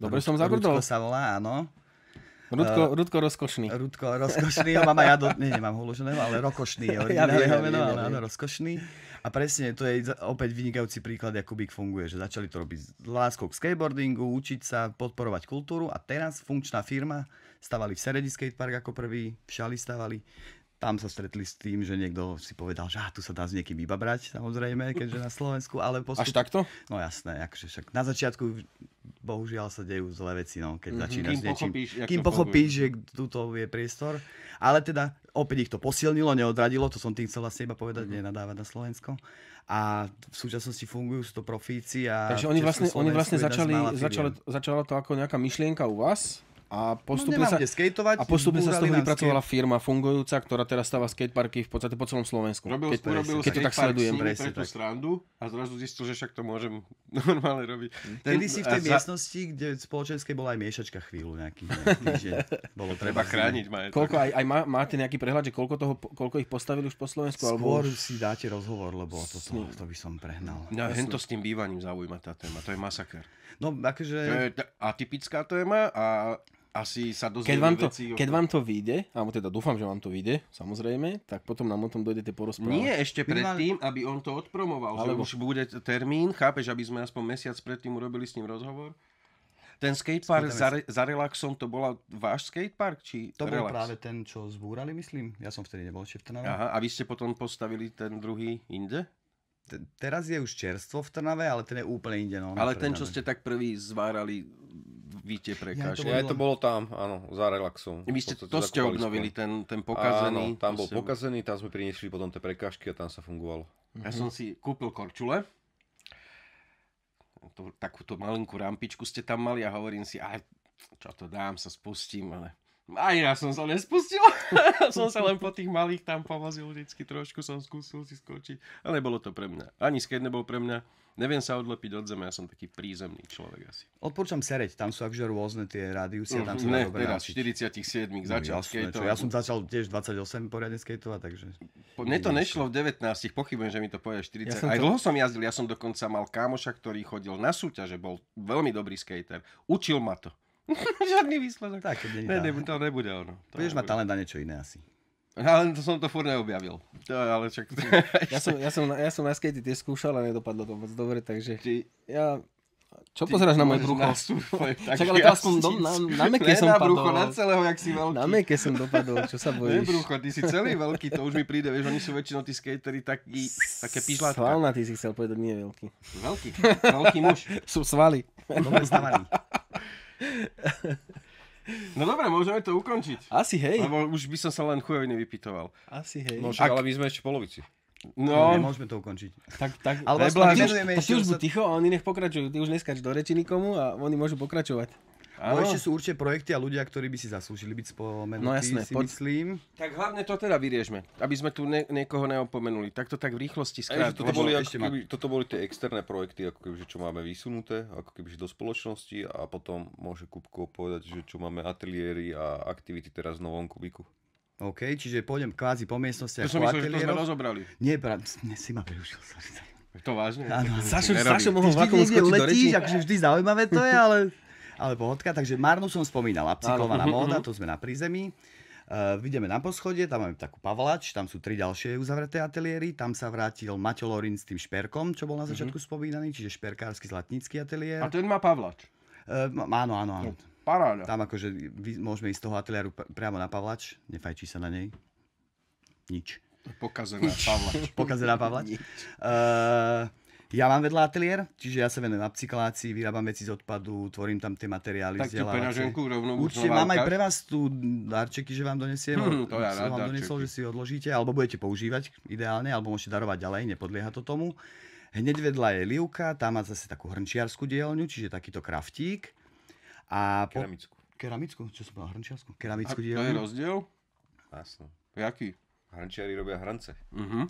Dobre Rúč, som zabrdol. sa volá, áno. Rudko, uh, Rudko Rozkošný. Rudko Rozkošný, ho mám aj ja, do, nie, nemám ho uloženého, ale Rokošný je originálne ja, ja, meno, ale áno, Rozkošný. A presne, to je opäť vynikajúci príklad, ako Big funguje, že začali to robiť s láskou k skateboardingu, učiť sa, podporovať kultúru a teraz funkčná firma, stavali v Seredi skatepark ako prvý, v Šali stavali, tam sa stretli s tým, že niekto si povedal, že ah, tu sa dá s niekým vybabrať, samozrejme, keďže na Slovensku, ale postup... Až takto? No jasné, akože však na začiatku bohužiaľ sa dejú zlé veci, no, keď mm-hmm. začínaš kým niečím. Pochopíš, kým pochopíš, že tuto je priestor. Ale teda opäť ich to posilnilo, neodradilo, to som tým chcel vlastne iba povedať, mm-hmm. nenadávať na Slovensko. A v súčasnosti fungujú, sú to profíci. A Takže oni vlastne, oni vlastne začali, začalo, začalo to ako nejaká myšlienka u vás? A no, postupne no, sa, skateovať, a postupne sa z toho vypracovala skate. firma fungujúca, ktorá teraz stáva skateparky v podstate po celom Slovensku. Robil, keď, urobil keď to tak sledujem. pre tú strandu a zrazu zistil, že však to môžem normálne robiť. Hm. Ten, Kedy si v tej za... miestnosti, kde spoločenskej bola aj miešačka chvíľu nejaký, nejaký bolo treba, treba chrániť majetok. Koľko, aj, aj má, máte nejaký prehľad, že koľko, toho, koľko ich postavili už po Slovensku? Skôr alebo... si dáte rozhovor, lebo toto, to, to by som prehnal. Ja, hento s tým bývaním zaujíma tá téma, to je masaker. No, akože... To je atypická téma a asi sa dozvieme keď vám to, veci. Keď vám to vyjde, alebo teda dúfam, že vám to vyjde, samozrejme, tak potom nám o tom dojdete porozprávať. Nie, ešte predtým, aby on to odpromoval, alebo... že už bude termín, chápeš, aby sme aspoň mesiac predtým urobili s ním rozhovor? Ten skatepark za, re, za relaxom, to bola váš skatepark? Či to relax? bol práve ten, čo zbúrali, myslím. Ja som vtedy nebol ešte v Trnave. Aha, a vy ste potom postavili ten druhý inde? teraz je už čerstvo v Trnave, ale ten je úplne inde. No, ale ten, čo ste tak prvý zvárali, víte prekáž. Ja, to bolo... ja to bolo tam, áno, za relaxom. Vy ste, to ste obnovili, ten, ten pokazený. Áno, tam bol ste... pokazený, tam sme priniesli potom tie prekážky a tam sa fungovalo. Ja mhm. som si kúpil korčule, to, takúto malinkú rampičku ste tam mali a hovorím si, ale čo to dám, sa spustím, ale aj ja som sa nespustil. som sa len po tých malých tam povozil vždycky trošku, som skúsil si skočiť. Ale bolo to pre mňa. Ani skate nebol pre mňa. Neviem sa odlepiť od zeme, ja som taký prízemný človek asi. Odporúčam sereť, tam sú akže rôzne tie Mm, tam sa ne, teraz teraz, 47 no, začal jasné, čo, Ja som začal tiež 28 poriadne skateovať, takže... Po, mne to nešlo v 19, pochybujem, že mi to povedal 40. Ja Aj to... dlho som jazdil, ja som dokonca mal kámoša, ktorý chodil na súťaže, bol veľmi dobrý skater. Učil ma to. Žiadny výsledok. Tak, to, nie, ne, to nebude ono. To Budeš mať talent na niečo iné asi. No, ale to som to furt neobjavil. To, ale čak... ja, som, ja, som, ja som na skate tie skúšal, ale nedopadlo to moc dobre, takže Ty... ja... Čo pozeráš na moje brucho? Čak, ale to aspoň do, na, na meke ne, som na brucho, na celého, jak si veľký. Na meke som dopadol, čo sa bojíš? Ne brucho, ty si celý veľký, to už mi príde, vieš, oni sú väčšinou tí skateri taký, také pižlátka. Svalna ty si chcel povedať, nie veľký. Veľký, veľký muž. Sú svaly. Dobre stávaný. No dobre, môžeme to ukončiť. Asi hej. Lebo už by som sa len chujoviny vypytoval. Asi hej. No, Ak... ale my sme ešte polovici. No. No. no. Nemôžeme to ukončiť. Tak, tak, ale nebláž, vlastne tak už buď ticho a oni nech pokračujú. Ty už neskač do reči nikomu a oni môžu pokračovať. Áno. ešte sú určite projekty a ľudia, ktorí by si zaslúžili byť spomenutí, no jasné, si pod... myslím. Tak hlavne to teda vyriežme, aby sme tu ne- niekoho neopomenuli. Tak to tak v rýchlosti skrát. Ej, toto, boli, ešte keby, toto boli tie externé projekty, ako keby, čo máme vysunuté, ako keby do spoločnosti a potom môže Kupko povedať, že čo máme ateliéry a aktivity teraz v novom Kubiku. OK, čiže pôjdem kvázi po miestnosti. a po To som myslel, že to sme rozobrali. Nie, pra... ne, si ma prerušil, sorry. To vážne? Áno, Sašo, Sašo mohol vakom skočiť do reči. akože vždy zaujímavé to je, ale ale pohodka. Takže Marnu som spomínal. cyklovaná mhm, móda, mhm. to sme na prízemí. Uh, ideme na poschode, tam máme takú pavlač, tam sú tri ďalšie uzavreté ateliéry, tam sa vrátil Maťo Lorin s tým šperkom, čo bol na mhm. začiatku uh-huh. spomínaný, čiže šperkársky zlatnícky ateliér. A ten má pavlač? Uh, áno, áno, áno. No, paráda. Tam akože môžeme ísť z toho ateliéru priamo na pavlač, nefajčí sa na nej. Nič. Pokazená pavlač. Pokazená pavlač. Nič. Uh, ja mám vedľa ateliér, čiže ja sa venujem upcyklácii, vyrábam veci z odpadu, tvorím tam tie materiály, Tak tú peňaženku rovno Určite mám aj pre vás tu darčeky, že vám donesiem. Hmm, to ja rád vám donesol, že si odložíte, alebo budete používať ideálne, alebo môžete darovať ďalej, nepodlieha to tomu. Hneď vedľa je Livka, tam má zase takú hrnčiarskú dielňu, čiže takýto kraftík. A po... Keramickú. Keramickú? Čo som povedal? Hrnčiarskú? Keramickú dielňu. To je rozdiel? Jaký? Hrančiari robia hrance. Mhm. Uh-huh.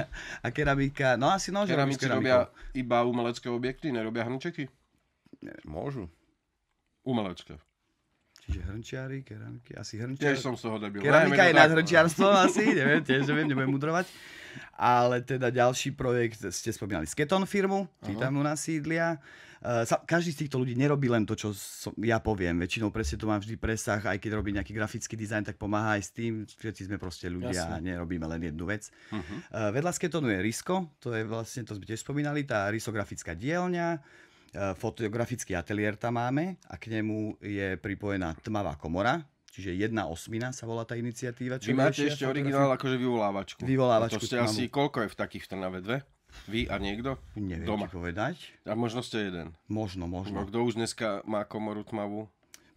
a keramika, no asi nože Keramici robia iba umelecké objekty, nerobia hrnčeky? Môžu. Umelecké. Čiže hrnčiari, keramiky, asi hrnčiari. Tiež som z toho debil. Keramika je nad hrnčiarstvom asi, neviem, tiež neviem, nebudem mudrovať. Ale teda ďalší projekt, ste spomínali Sketon firmu, tí uh-huh. tam u nás sídlia. Eh, sa, každý z týchto ľudí nerobí len to, čo som, ja poviem. Väčšinou presne to mám vždy presah, aj keď robí nejaký grafický dizajn, tak pomáha aj s tým. Všetci sme proste ľudia Jasne. a nerobíme len jednu vec. Uh-huh. Uh, vedľa Sketonu je Risko, to je vlastne, to sme tiež spomínali, tá risografická dielňa, uh, fotografický ateliér tam máme a k nemu je pripojená tmavá komora, Čiže jedna osmina sa volá tá iniciatíva. Čo Vy máte ešte originál akože vyvolávačku. Vyvolávačku. to ste asi, koľko je v takých v Trnave? Dve? Vy a niekto? Neviem Doma. ti povedať. A možno ste jeden? Možno, možno. No, kto už dneska má komoru tmavú?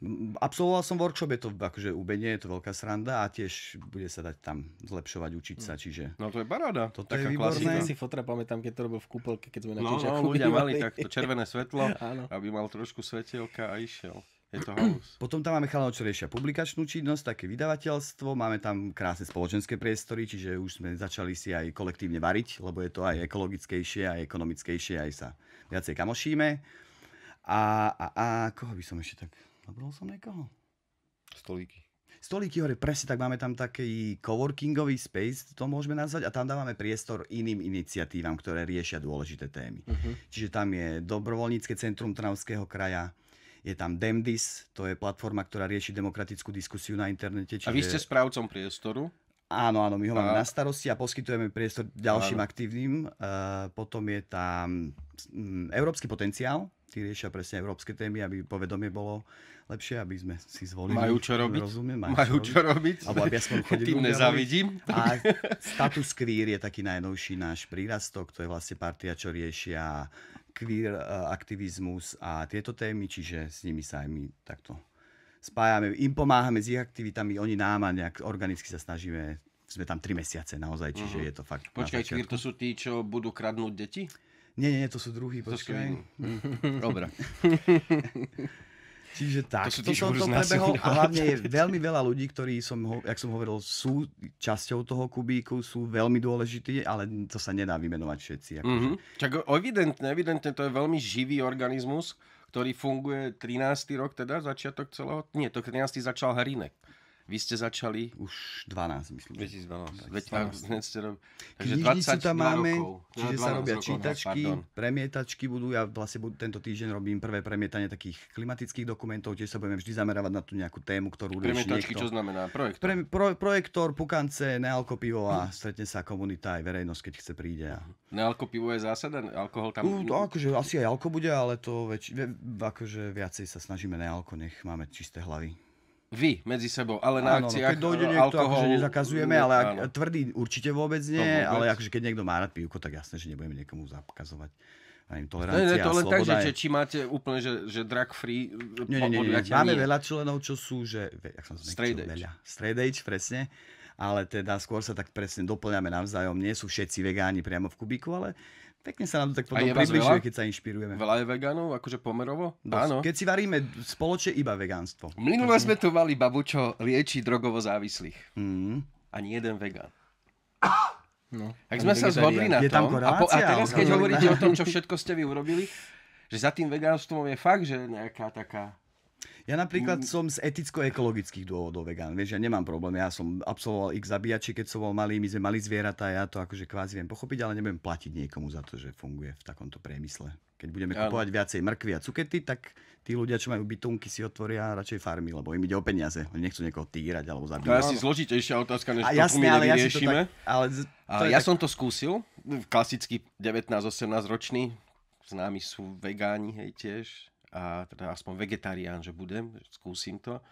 Mm, absolvoval som workshop, je to akože umenie, je to veľká sranda a tiež bude sa dať tam zlepšovať, učiť sa, mm. čiže... No to je paráda, to taká je výborné. Ja si fotra pamätám, keď to robil v kúpelke, keď sme na No, no ľudia mali takto červené svetlo, aby mal trošku svetielka a išiel. Je to house. Potom tam máme chalanov, čo riešia publikačnú činnosť, také vydavateľstvo, máme tam krásne spoločenské priestory, čiže už sme začali si aj kolektívne variť, lebo je to aj ekologickejšie, aj ekonomickejšie, aj sa viacej kamošíme. A, a, a koho by som ešte tak... Dobrol som niekoho? Stolíky. Stolíky hore, presne tak máme tam taký coworkingový space, to môžeme nazvať, a tam dávame priestor iným iniciatívam, ktoré riešia dôležité témy. Uh-huh. Čiže tam je dobrovoľnícke centrum Trnavského kraja, je tam Demdis, to je platforma, ktorá rieši demokratickú diskusiu na internete. Čiže... A vy ste správcom priestoru? Áno, áno, my ho máme na starosti a poskytujeme priestor ďalším áno. aktívnym. Uh, potom je tam mm, európsky potenciál, tí riešia presne európske témy, aby povedomie bolo lepšie, aby sme si zvolili. Majú čo robiť. Rozumiem, majú, majú čo robiť. Alebo aby aspoň chodili. Tým nezavidím. A status queer je taký najnovší náš prírastok, to je vlastne partia, čo riešia queer eh, aktivizmus a tieto témy, čiže s nimi sa aj my takto spájame, im pomáhame s ich aktivitami, oni nám a nejak organicky sa snažíme, sme tam 3 mesiace naozaj, čiže uh-huh. je to fakt. Počkaj, queer to sú tí, čo budú kradnúť deti? Nie, nie, nie, to sú druhí, počkaj. sú... Dobre. Čiže tak, to, to som to prebehol a hlavne je veľmi veľa ľudí, ktorí, som ho, jak som hovoril, sú časťou toho kubíku, sú veľmi dôležití, ale to sa nedá vymenovať všetci. Akože. Mm-hmm. Čak evidentne, evidentne to je veľmi živý organizmus, ktorý funguje 13. rok, teda začiatok celého... Nie, to 13. začal Harinek. Vy ste začali? Už 12, myslím. 2012. Veď, tak, Takže Knižnicu tam máme, rokov. čiže sa no, robia rokov, no, čítačky, no, premietačky budú. Ja vlastne tento týždeň robím prvé premietanie takých klimatických dokumentov, tiež sa budeme vždy zamerávať na tú nejakú tému, ktorú rieši niekto. čo znamená? Projektor? Pre, pro, projektor, pukance, pivo a stretne sa komunita aj verejnosť, keď chce príde. A... pivo je zásada? Alkohol tam... U, to no, akože asi aj alko bude, ale to väč... akože viacej sa snažíme nealko, nech máme čisté hlavy. Vy medzi sebou, ale na áno, no, akciách no, keď dojde niekto, akože alkohol, akože nezakazujeme, ale ak, tvrdý určite vôbec nie, vôbec. ale akože keď niekto má rád pivko, tak jasné, že nebudeme niekomu zakazovať ani tolerancia ne, ne, to len tak, že, či máte úplne, že, že drug free... E, nie, nie, nie, nie. Máme nie. veľa členov, čo sú, že... Jak som Straight age. Veľa. Straight age, presne. Ale teda skôr sa tak presne doplňame navzájom. Nie sú všetci vegáni priamo v kubíku, ale Pekne sa nám to tak potom približuje, keď sa inšpirujeme. Veľa je vegánov, akože pomerovo? Dosť. Áno. Keď si varíme spoločne iba vegánstvo. Minule sme tu mali babu, čo lieči drogovo závislých. Mm. Ani jeden vegán. No. Tak sme sa zhodli na tom, tam a, po, a teraz keď hovoríte o tom, čo všetko ste vy urobili, že za tým vegánstvom je fakt, že nejaká taká ja napríklad mm. som z eticko-ekologických dôvodov vegán. Vieš, ja nemám problém. Ja som absolvoval x zabíjači, keď som bol malý. My sme mali zvieratá, ja to akože kvázi viem pochopiť, ale nebudem platiť niekomu za to, že funguje v takomto priemysle. Keď budeme ja, kupovať viacej mrkvy a cukety, tak tí ľudia, čo majú bytunky, si otvoria radšej farmy, lebo im ide o peniaze. Oni nechcú niekoho týrať alebo zabíjať. To je asi zložitejšia otázka, než a jasne, ale ja to tak, ale to ja tak... som to skúsil, klasicky 19-18 ročný, známi sú vegáni, hej, tiež a teda aspoň vegetarián, že budem, skúsim to.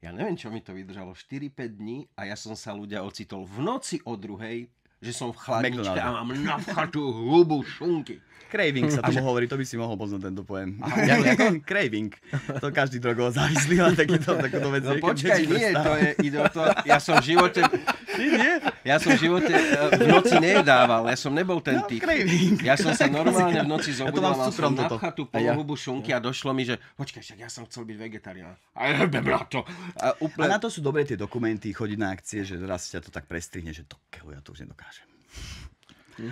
Ja neviem, čo mi to vydržalo 4-5 dní a ja som sa ľudia ocitol v noci o druhej že som v chladničke a mám napchatú hrubú šunky. Craving sa tomu hovorí, to by si mohol poznať tento pojem. Ja, ako craving. To každý drogovo závislý má takýto, takúto vec. No počkaj, nie, to je, ide to, ja som v živote... nie? Ja som v živote e, v noci nejedával, ja som nebol ten no, typ. Craving. Ja som sa normálne v noci zobudil, ja mal som napchatú hubu šunky a došlo mi, že počkaj, však ja som chcel byť vegetarián. A ja na to. A, úplne... a na to sú dobré tie dokumenty, chodiť na akcie, že raz ťa to tak prestrihne, že to keľu, ja to už nedokážem.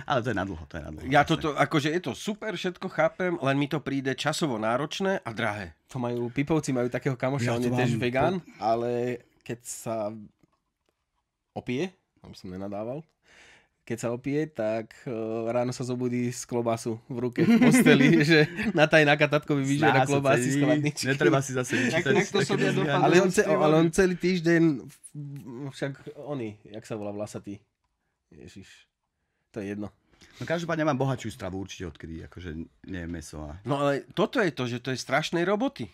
Ale to je na dlho, to je na dlho. Ja toto, akože je to super, všetko chápem, len mi to príde časovo náročné a drahé. To majú, pipovci majú takého kamoša, ja on je tiež vegán, po... ale keď sa opije, tam som nenadával, keď sa opije, tak e, ráno sa zobudí z klobasu v ruke v posteli, že na taj na katatkovi vyžije na klobásy z chladničky. Netreba si zase vyčítať. ale, on, ale on celý týždeň, však oni, jak sa volá vlasatý, Ježiš, to je jedno. No každopádne mám bohatšiu stravu určite odkedy, akože nie je meso. A... No ale toto je to, že to je strašnej roboty.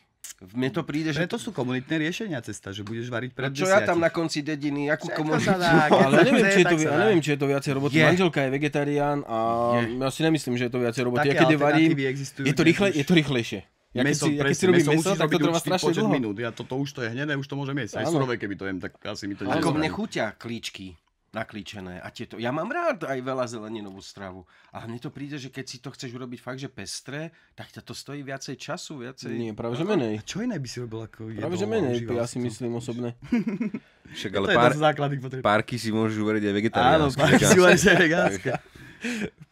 Mne to príde, že... to sú komunitné riešenia cesta, že budeš variť pred Čo desiatich. ja tam na konci dediny, akú komunitu... ale neviem, či je to, ja neviem, či je to viacej roboty. Je. Manželka je vegetarián a je. ja si nemyslím, že je to viacej roboty. Také ja keď varím, je to, rýchle, je to rýchlejšie. Ja meso, keď si, keď si robím meso, meso tak to trvá strašne dlho. minút. Ja toto už to je hnené, už to môžem jesť. Aj surové, keby to jem, tak asi mi to nezaujíma. Ako mne chuťa klíčky naklíčené. A tieto. Ja mám rád aj veľa zeleninovú stravu. A mne to príde, že keď si to chceš urobiť fakt, že pestré, tak ťa to stojí viacej času, viacej... Nie, práve že menej. A čo iné by si robil ako jedlo? Práve že menej, ja si myslím osobne. Však ale to pár, základy, párky si môžeš uveriť aj vegetariánske. Áno, párky si uveriť aj vegánske.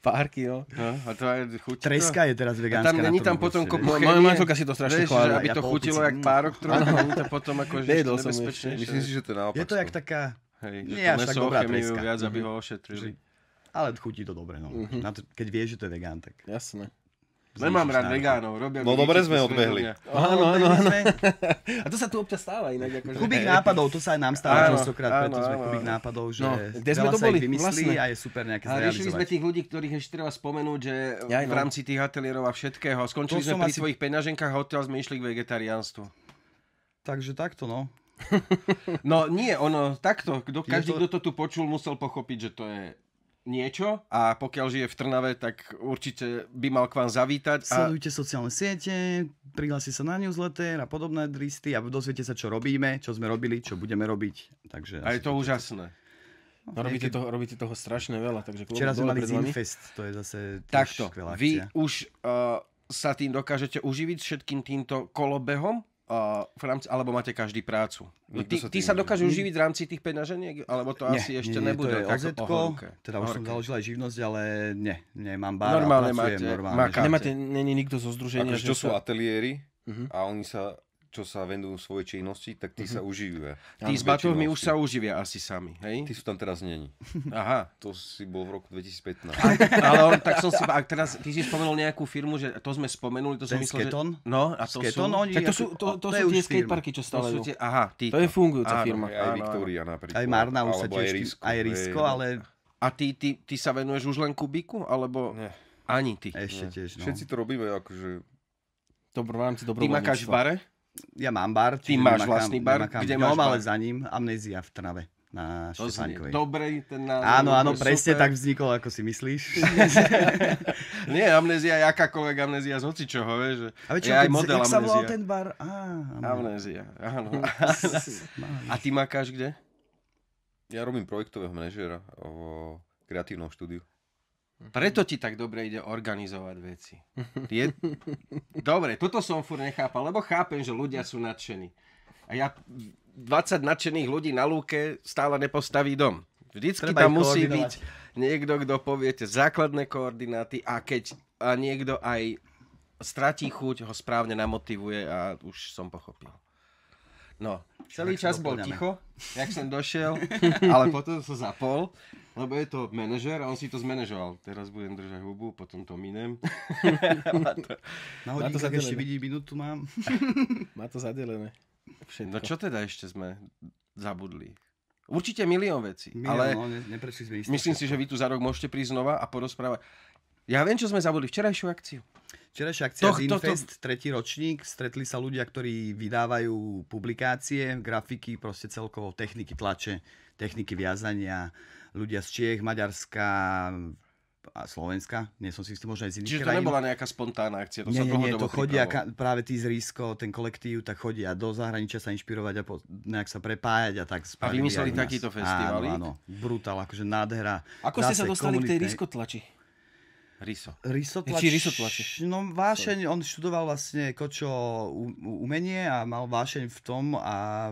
Párky, jo. No, a to aj chutí Treska je teraz vegánska. A tam není tam potom kopu Moja manželka si to strašne Veš, Aby ja to chutilo jak párok, ktorý to potom akože nebezpečnejšie. Myslím si, že to je naopak. Je to jak taká Hej, nie až tak dobrá treska. viac, aby mhm. ho ošetrili. Ale chutí to dobre, no. Mm-hmm. Na to, keď vieš, že to je vegán, tak... Jasné. No, nemám rád vegánov, robia... No dobre sme odbehli. Áno, áno, áno. A to sa tu občas stáva inak. že... Akože. Kubík nápadov, to sa aj nám stáva častokrát, preto sme áno, kubík nápadov, že no, kde sme to boli? vymyslí vlastne. a je super nejaké a zrealizovať. riešili sme tých ľudí, ktorých ešte treba spomenúť, že ja, no. v rámci tých atelierov a všetkého. Skončili to sme pri svojich peňaženkách a odtiaľ sme išli k vegetariánstvu. Takže takto, no. No nie, ono takto, kdo, každý, kto to tu počul, musel pochopiť, že to je niečo a pokiaľ žije v Trnave, tak určite by mal k vám zavítať. A... Sledujte sociálne siete, prihláste sa na newsletter a podobné dristy a dozviete sa, čo robíme, čo sme robili, čo budeme robiť. Takže a je to, to úžasné. No, no robíte, toho, robíte toho strašne veľa, takže Včera sme mali Zinfest, to je zase Takto, vy už uh, sa tým dokážete uživiť všetkým týmto kolobehom v rámci, alebo máte každý prácu. No, ty, sa, ty sa dokážeš uživiť v rámci tých peňaženiek, alebo to nie, asi nie, ešte nie, nebude. To je OZ-ko, ohorke, teda už som založil aj živnosť, ale nie, nie, mám bar normálne a pracujem máte, normálne. Makáte. Nemáte, není nikto zo združenia. Akože čo sú sa... ateliéry uh-huh. a oni sa čo sa venujú svojej činnosti, tak tí mm-hmm. sa mhm. uživia. Tí s batohmi už sa uživia asi sami, hej? Tí sú tam teraz není. Aha. To si bol v roku 2015. A, ale on, tak som si, a teraz ty si spomenul nejakú firmu, že to sme spomenuli, to som Ten myslel, Sketon? že... No, a to Sketon, sú... Oni tak to sú, to, to, to sú tie skateparky, čo stále sú tie, Aha, tí. To je fungujúca áno, firma. Aj Victoria napríklad. Aj Marna už sa tiež... Aj Risko, ale... A ty, ty, ty sa venuješ už len Kubiku, alebo... Nie. Ani ty. Ešte tiež, no. Všetci to robíme akože... Dobro, v rámci dobrovoľníctva. Ty makáš v bare? ja mám bar. Ty máš nemakám, vlastný bar, nemakám kde máš no, ale bar? za ním Amnézia v Trnave na Štefánkovej. Dobre, ten názov. Áno, áno, presne super. tak vznikol, ako si myslíš. Nie, amnézia je akákoľvek amnézia z hocičoho, vieš. A čo, je aj model sa volal ten bar? Á, amnézia. áno. A ty makáš kde? Ja robím projektového manažera o kreatívnom štúdiu. Mhm. Preto ti tak dobre ide organizovať veci. Je... Dobre, toto som fur nechápal, lebo chápem, že ľudia sú nadšení. A ja 20 nadšených ľudí na lúke stále nepostaví dom. Vždycky Treba tam musí byť niekto, kto povie tie základné koordináty a keď a niekto aj stratí chuť, ho správne namotivuje a už som pochopil. No, celý čas bol ticho, jak som došiel, ale potom sa zapol, lebo je to manažer a on si to zmanéžoval. Teraz budem držať hubu, potom to minem. Na hodinu to ešte vidí, minútu mám. má to zadelené. Všetko. No čo teda ešte sme zabudli? Určite milión vecí, milión, ale no, ne, myslím si, že vy tu za rok môžete prísť znova a porozprávať. Ja viem, čo sme zabudli. Včerajšiu akciu. Včerajšia akcia to, Zinfest, to, to... tretí ročník. Stretli sa ľudia, ktorí vydávajú publikácie, grafiky, proste celkovo techniky tlače, techniky viazania. Ľudia z Čiech, Maďarska, a Slovenska, nie som si istý, možno aj z iných Čiže to nebola nejaká spontánna akcia, to nie, sa nie, nie, to chodia ka- práve tí z Rísko, ten kolektív, tak chodia do zahraničia sa inšpirovať a po, nejak sa prepájať a tak A vymysleli takýto festival. Áno, áno, brutál, akože nádhera. Ako Zase ste sa dostali komunitné... k tej Rísko tlači? Riso. tlač... Či risotlač. No vášeň, on študoval vlastne kočo umenie a mal vášeň v tom a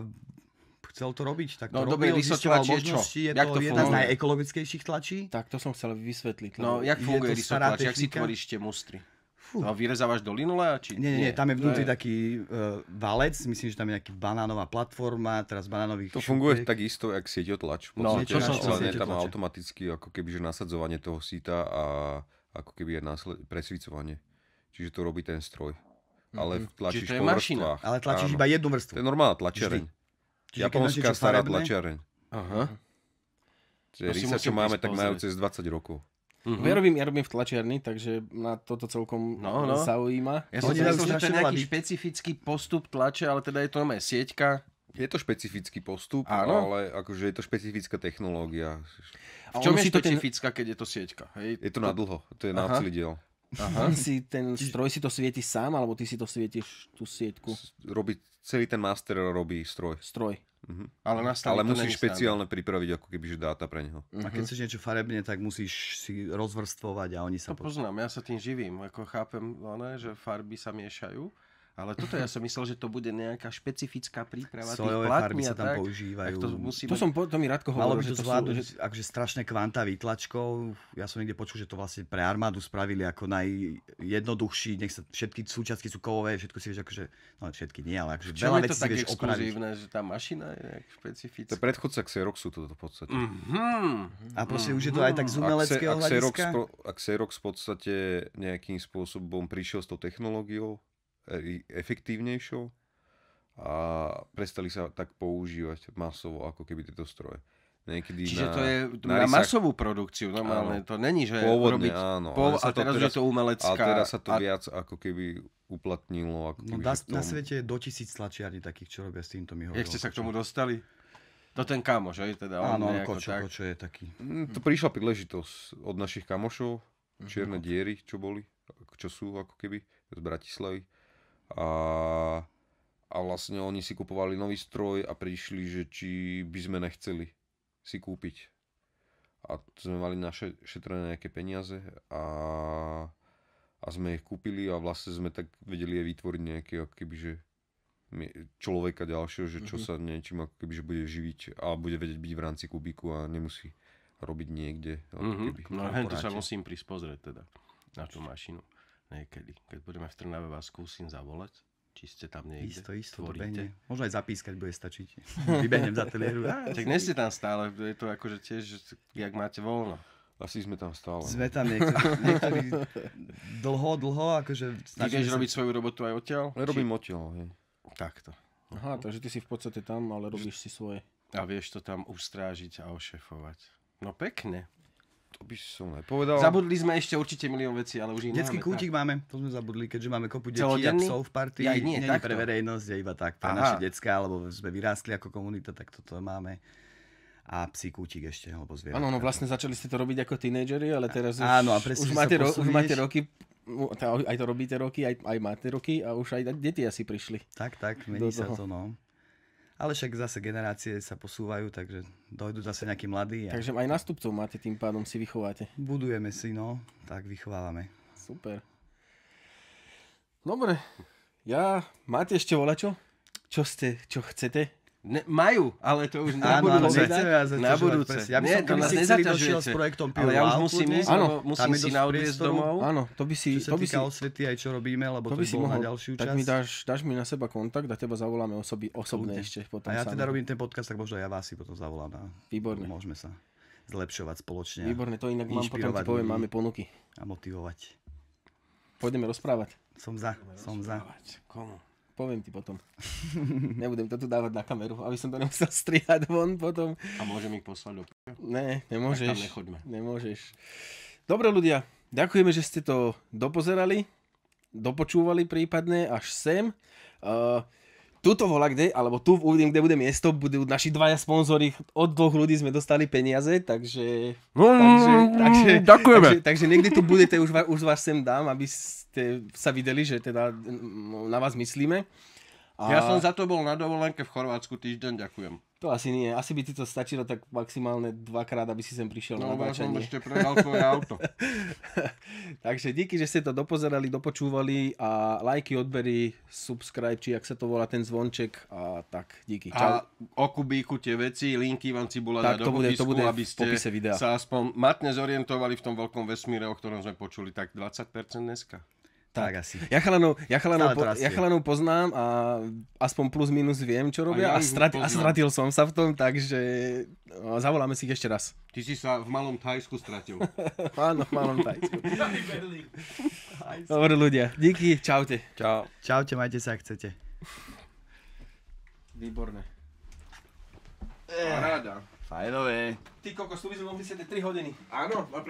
chcel to robiť, tak to no, robil, dobre, zisťoval možnosti, je, je to, to jedna z najekologickejších tlačí. Tak to som chcel vysvetliť. No, jak funguje risotlač, jak si tvoríš tie mustry? Fú. vyrezávaš do linule? Či... Nie, nie, nie, tam je vnútri je... taký uh, valec, myslím, že tam je nejaká banánová platforma, teraz banánových To šupiek. funguje takisto, jak sieťotlač. No, to som chcel, tam automaticky ako keby, že nasadzovanie toho síta a ako keby je násled, presvicovanie. Čiže to robí ten stroj. Mm-hmm. Ale tlačíš po vrstvách. Ale tlačíš áno. iba jednu vrstvu. To je normálna tlačiareň. Japonská stará tlačiareň. Aha. Čiže rysa, čo máme, tak majú cez 20 rokov. Mm-hmm. Ja, robím, ja robím v tlačiarni, takže na toto celkom no, no. zaujíma. Ja som myslel, že to je nejaký špecifický postup tlače, ale teda je to normálne sieťka. Je to špecifický postup, Áno. ale akože je to špecifická technológia. A v čom je špecifická, ten... keď je to sieťka? Hej? Je to na dlho, to je Aha. na celý diel. Aha. si ten stroj si to svieti sám, alebo ty si to svietiš tú sieťku? Robí, celý ten master robí stroj. Stroj. Mhm. Ale, Ale musíš špeciálne stále. pripraviť ako kebyže dáta pre neho. Mhm. A keď chceš niečo farebne, tak musíš si rozvrstvovať a oni sa... To poznám, ja sa tým živím. Ako chápem, no ne, že farby sa miešajú ale toto ja som myslel, že to bude nejaká špecifická príprava Sojové tých farby sa tam tak, používajú. Tak to, musíme... to, som, to mi Radko hovoril, Malo by to, to sú... že... akože strašné kvanta výtlačkov. Ja som niekde počul, že to vlastne pre armádu spravili ako najjednoduchší, nech sa všetky súčiastky sú kovové, všetko si vieš akože, no všetky nie, ale akože veľa vecí si vieš opraviť. že tá mašina je nejak špecifická? To je predchodca Xeroxu toto v podstate. Mm-hmm. A proste mm-hmm. už je to aj tak z mhm. umeleckého hľadiska? Xerox, Xerox v podstate nejakým spôsobom prišiel s tou technológiou, E, efektívnejšou a prestali sa tak používať masovo, ako keby tieto stroje. Niekedy Čiže na, to je na, na masovú produkciu normálne, áno, to není, že pôvodne, robiť... Áno, pov, a teraz, teraz je to umelecká... A teraz sa to a... viac ako keby uplatnilo. Ako no, keby, no, na, tom... na svete je do tisíc tlačiarní takých, čo robia s týmto mi Jak ste sa k tomu dostali? To ten kamoš, že? Teda áno, on kočo, tak... čo je taký. Mm, to prišla príležitosť od našich kamošov, mhm. čierne mm-hmm. diery, čo boli, čo sú ako keby z Bratislavy a, a vlastne oni si kupovali nový stroj a prišli, že či by sme nechceli si kúpiť. A sme mali naše šetrené nejaké peniaze a, a sme ich kúpili a vlastne sme tak vedeli aj vytvoriť nejakého kebyže človeka ďalšieho, že čo mm-hmm. sa niečím ako kebyže bude živiť a bude vedieť byť v rámci Kubíku a nemusí robiť niekde. Mm-hmm. Keby, no, to sa musím prispozrieť teda na tú mašinu niekedy. Keď budeme v Trnave, vás skúsim zavolať či ste tam niekde Isto, isto, tvoríte. Možno aj zapískať bude stačiť. Vybehnem za ateliéru. tak nie ste tam stále, je to akože tiež, jak máte voľno. Asi sme tam stále. Sme tam niektorí, niektorí dlho, dlho, akože... Ty robiť svoju robotu aj odtiaľ? Robím či... odtiaľ, hej. Takto. Aha, takže ty si v podstate tam, ale robíš si svoje. A vieš to tam ustrážiť a ošefovať. No pekne. To by som nepovedal. Zabudli sme ešte určite milión vecí, ale už ich Detský máme, kútik tak. máme, to sme zabudli, keďže máme kopu detí a psov v partii. Ja, nie, nie pre verejnosť, iba tak pre Aha. naše detská, alebo sme vyrástli ako komunita, tak toto máme a psí kútik ešte, alebo zvieratka. Áno, no vlastne začali ste to robiť ako tínejdžeri, ale teraz už, Áno, a už, máte ro- už máte roky, aj to robíte roky, aj, aj máte roky a už aj deti asi prišli. Tak, tak, mení sa to, no. Ale však zase generácie sa posúvajú, takže dojdú zase nejakí mladí. A... Takže aj nástupcov máte, tým pádom si vychováte. Budujeme si, no, tak vychovávame. Super. Dobre, ja máte ešte volačo? Čo ste, čo chcete Ne, majú, ale to už na áno, budúce. Nechceme ja na budúce. Presne. Ja by som, Nie, to nás nezaťažujete. S projektom ale ja už musím ísť, áno, musím si na odviesť domov. Áno, to by si... Čo sa týka osvety aj čo robíme, lebo to, by si mohol, na ďalšiu časť. Tak mi dáš, dáš mi na seba kontakt a teba zavoláme osoby, osobne ešte potom. A ja sami. teda robím ten podcast, tak možno ja vás si potom zavolám. Výborne. Môžeme sa zlepšovať spoločne. Výborne, to inak mám potom, ti poviem, máme ponuky. A motivovať. Pôjdeme rozprávať. Som za, som za. Komu? poviem ti potom. Nebudem to tu dávať na kameru, aby som to nemusel strihať von potom. A môžem ich poslať do p***a? Ne, nemôžeš. Tak tam Nemôžeš. Dobre ľudia, ďakujeme, že ste to dopozerali, dopočúvali prípadne až sem. Uh, tuto volá kde, alebo tu uvidím, kde bude miesto, budú naši dvaja sponzori, od dvoch ľudí sme dostali peniaze, takže... No, mm, takže, takže, ďakujeme. takže, takže niekde tu budete, už, už vás sem dám, aby ste sa videli, že teda mm, na vás myslíme. A... Ja som za to bol na dovolenke v Chorvátsku týždeň, ďakujem. To asi nie. Asi by ti to stačilo tak maximálne dvakrát, aby si sem prišiel no, na natáčanie. No, ešte predal tvoje auto. Takže díky, že ste to dopozerali, dopočúvali a lajky, odbery, subscribe, či ak sa to volá ten zvonček a tak, díky. Čau. A o Kubíku tie veci, linky vám si tak, dá to do bude, popisku, to bude aby ste popise videa. sa aspoň matne zorientovali v tom veľkom vesmíre, o ktorom sme počuli, tak 20% dneska. Tak, tak asi. Ja chalanov, ja chalanov, po, ja chalanov poznám a aspoň plus minus viem, čo robia a, ja a, strati, a stratil som sa v tom, takže no, zavoláme si ich ešte raz. Ty si sa v Malom Thajsku stratil. Áno, v Malom Thajsku. Dobre ľudia, díky, čaute. Čau. Čaute, majte sa, ak chcete. Výborné. Paráda. Fajnové. Ty kokos, tu by sme mohli sedieť 3 hodiny. Áno,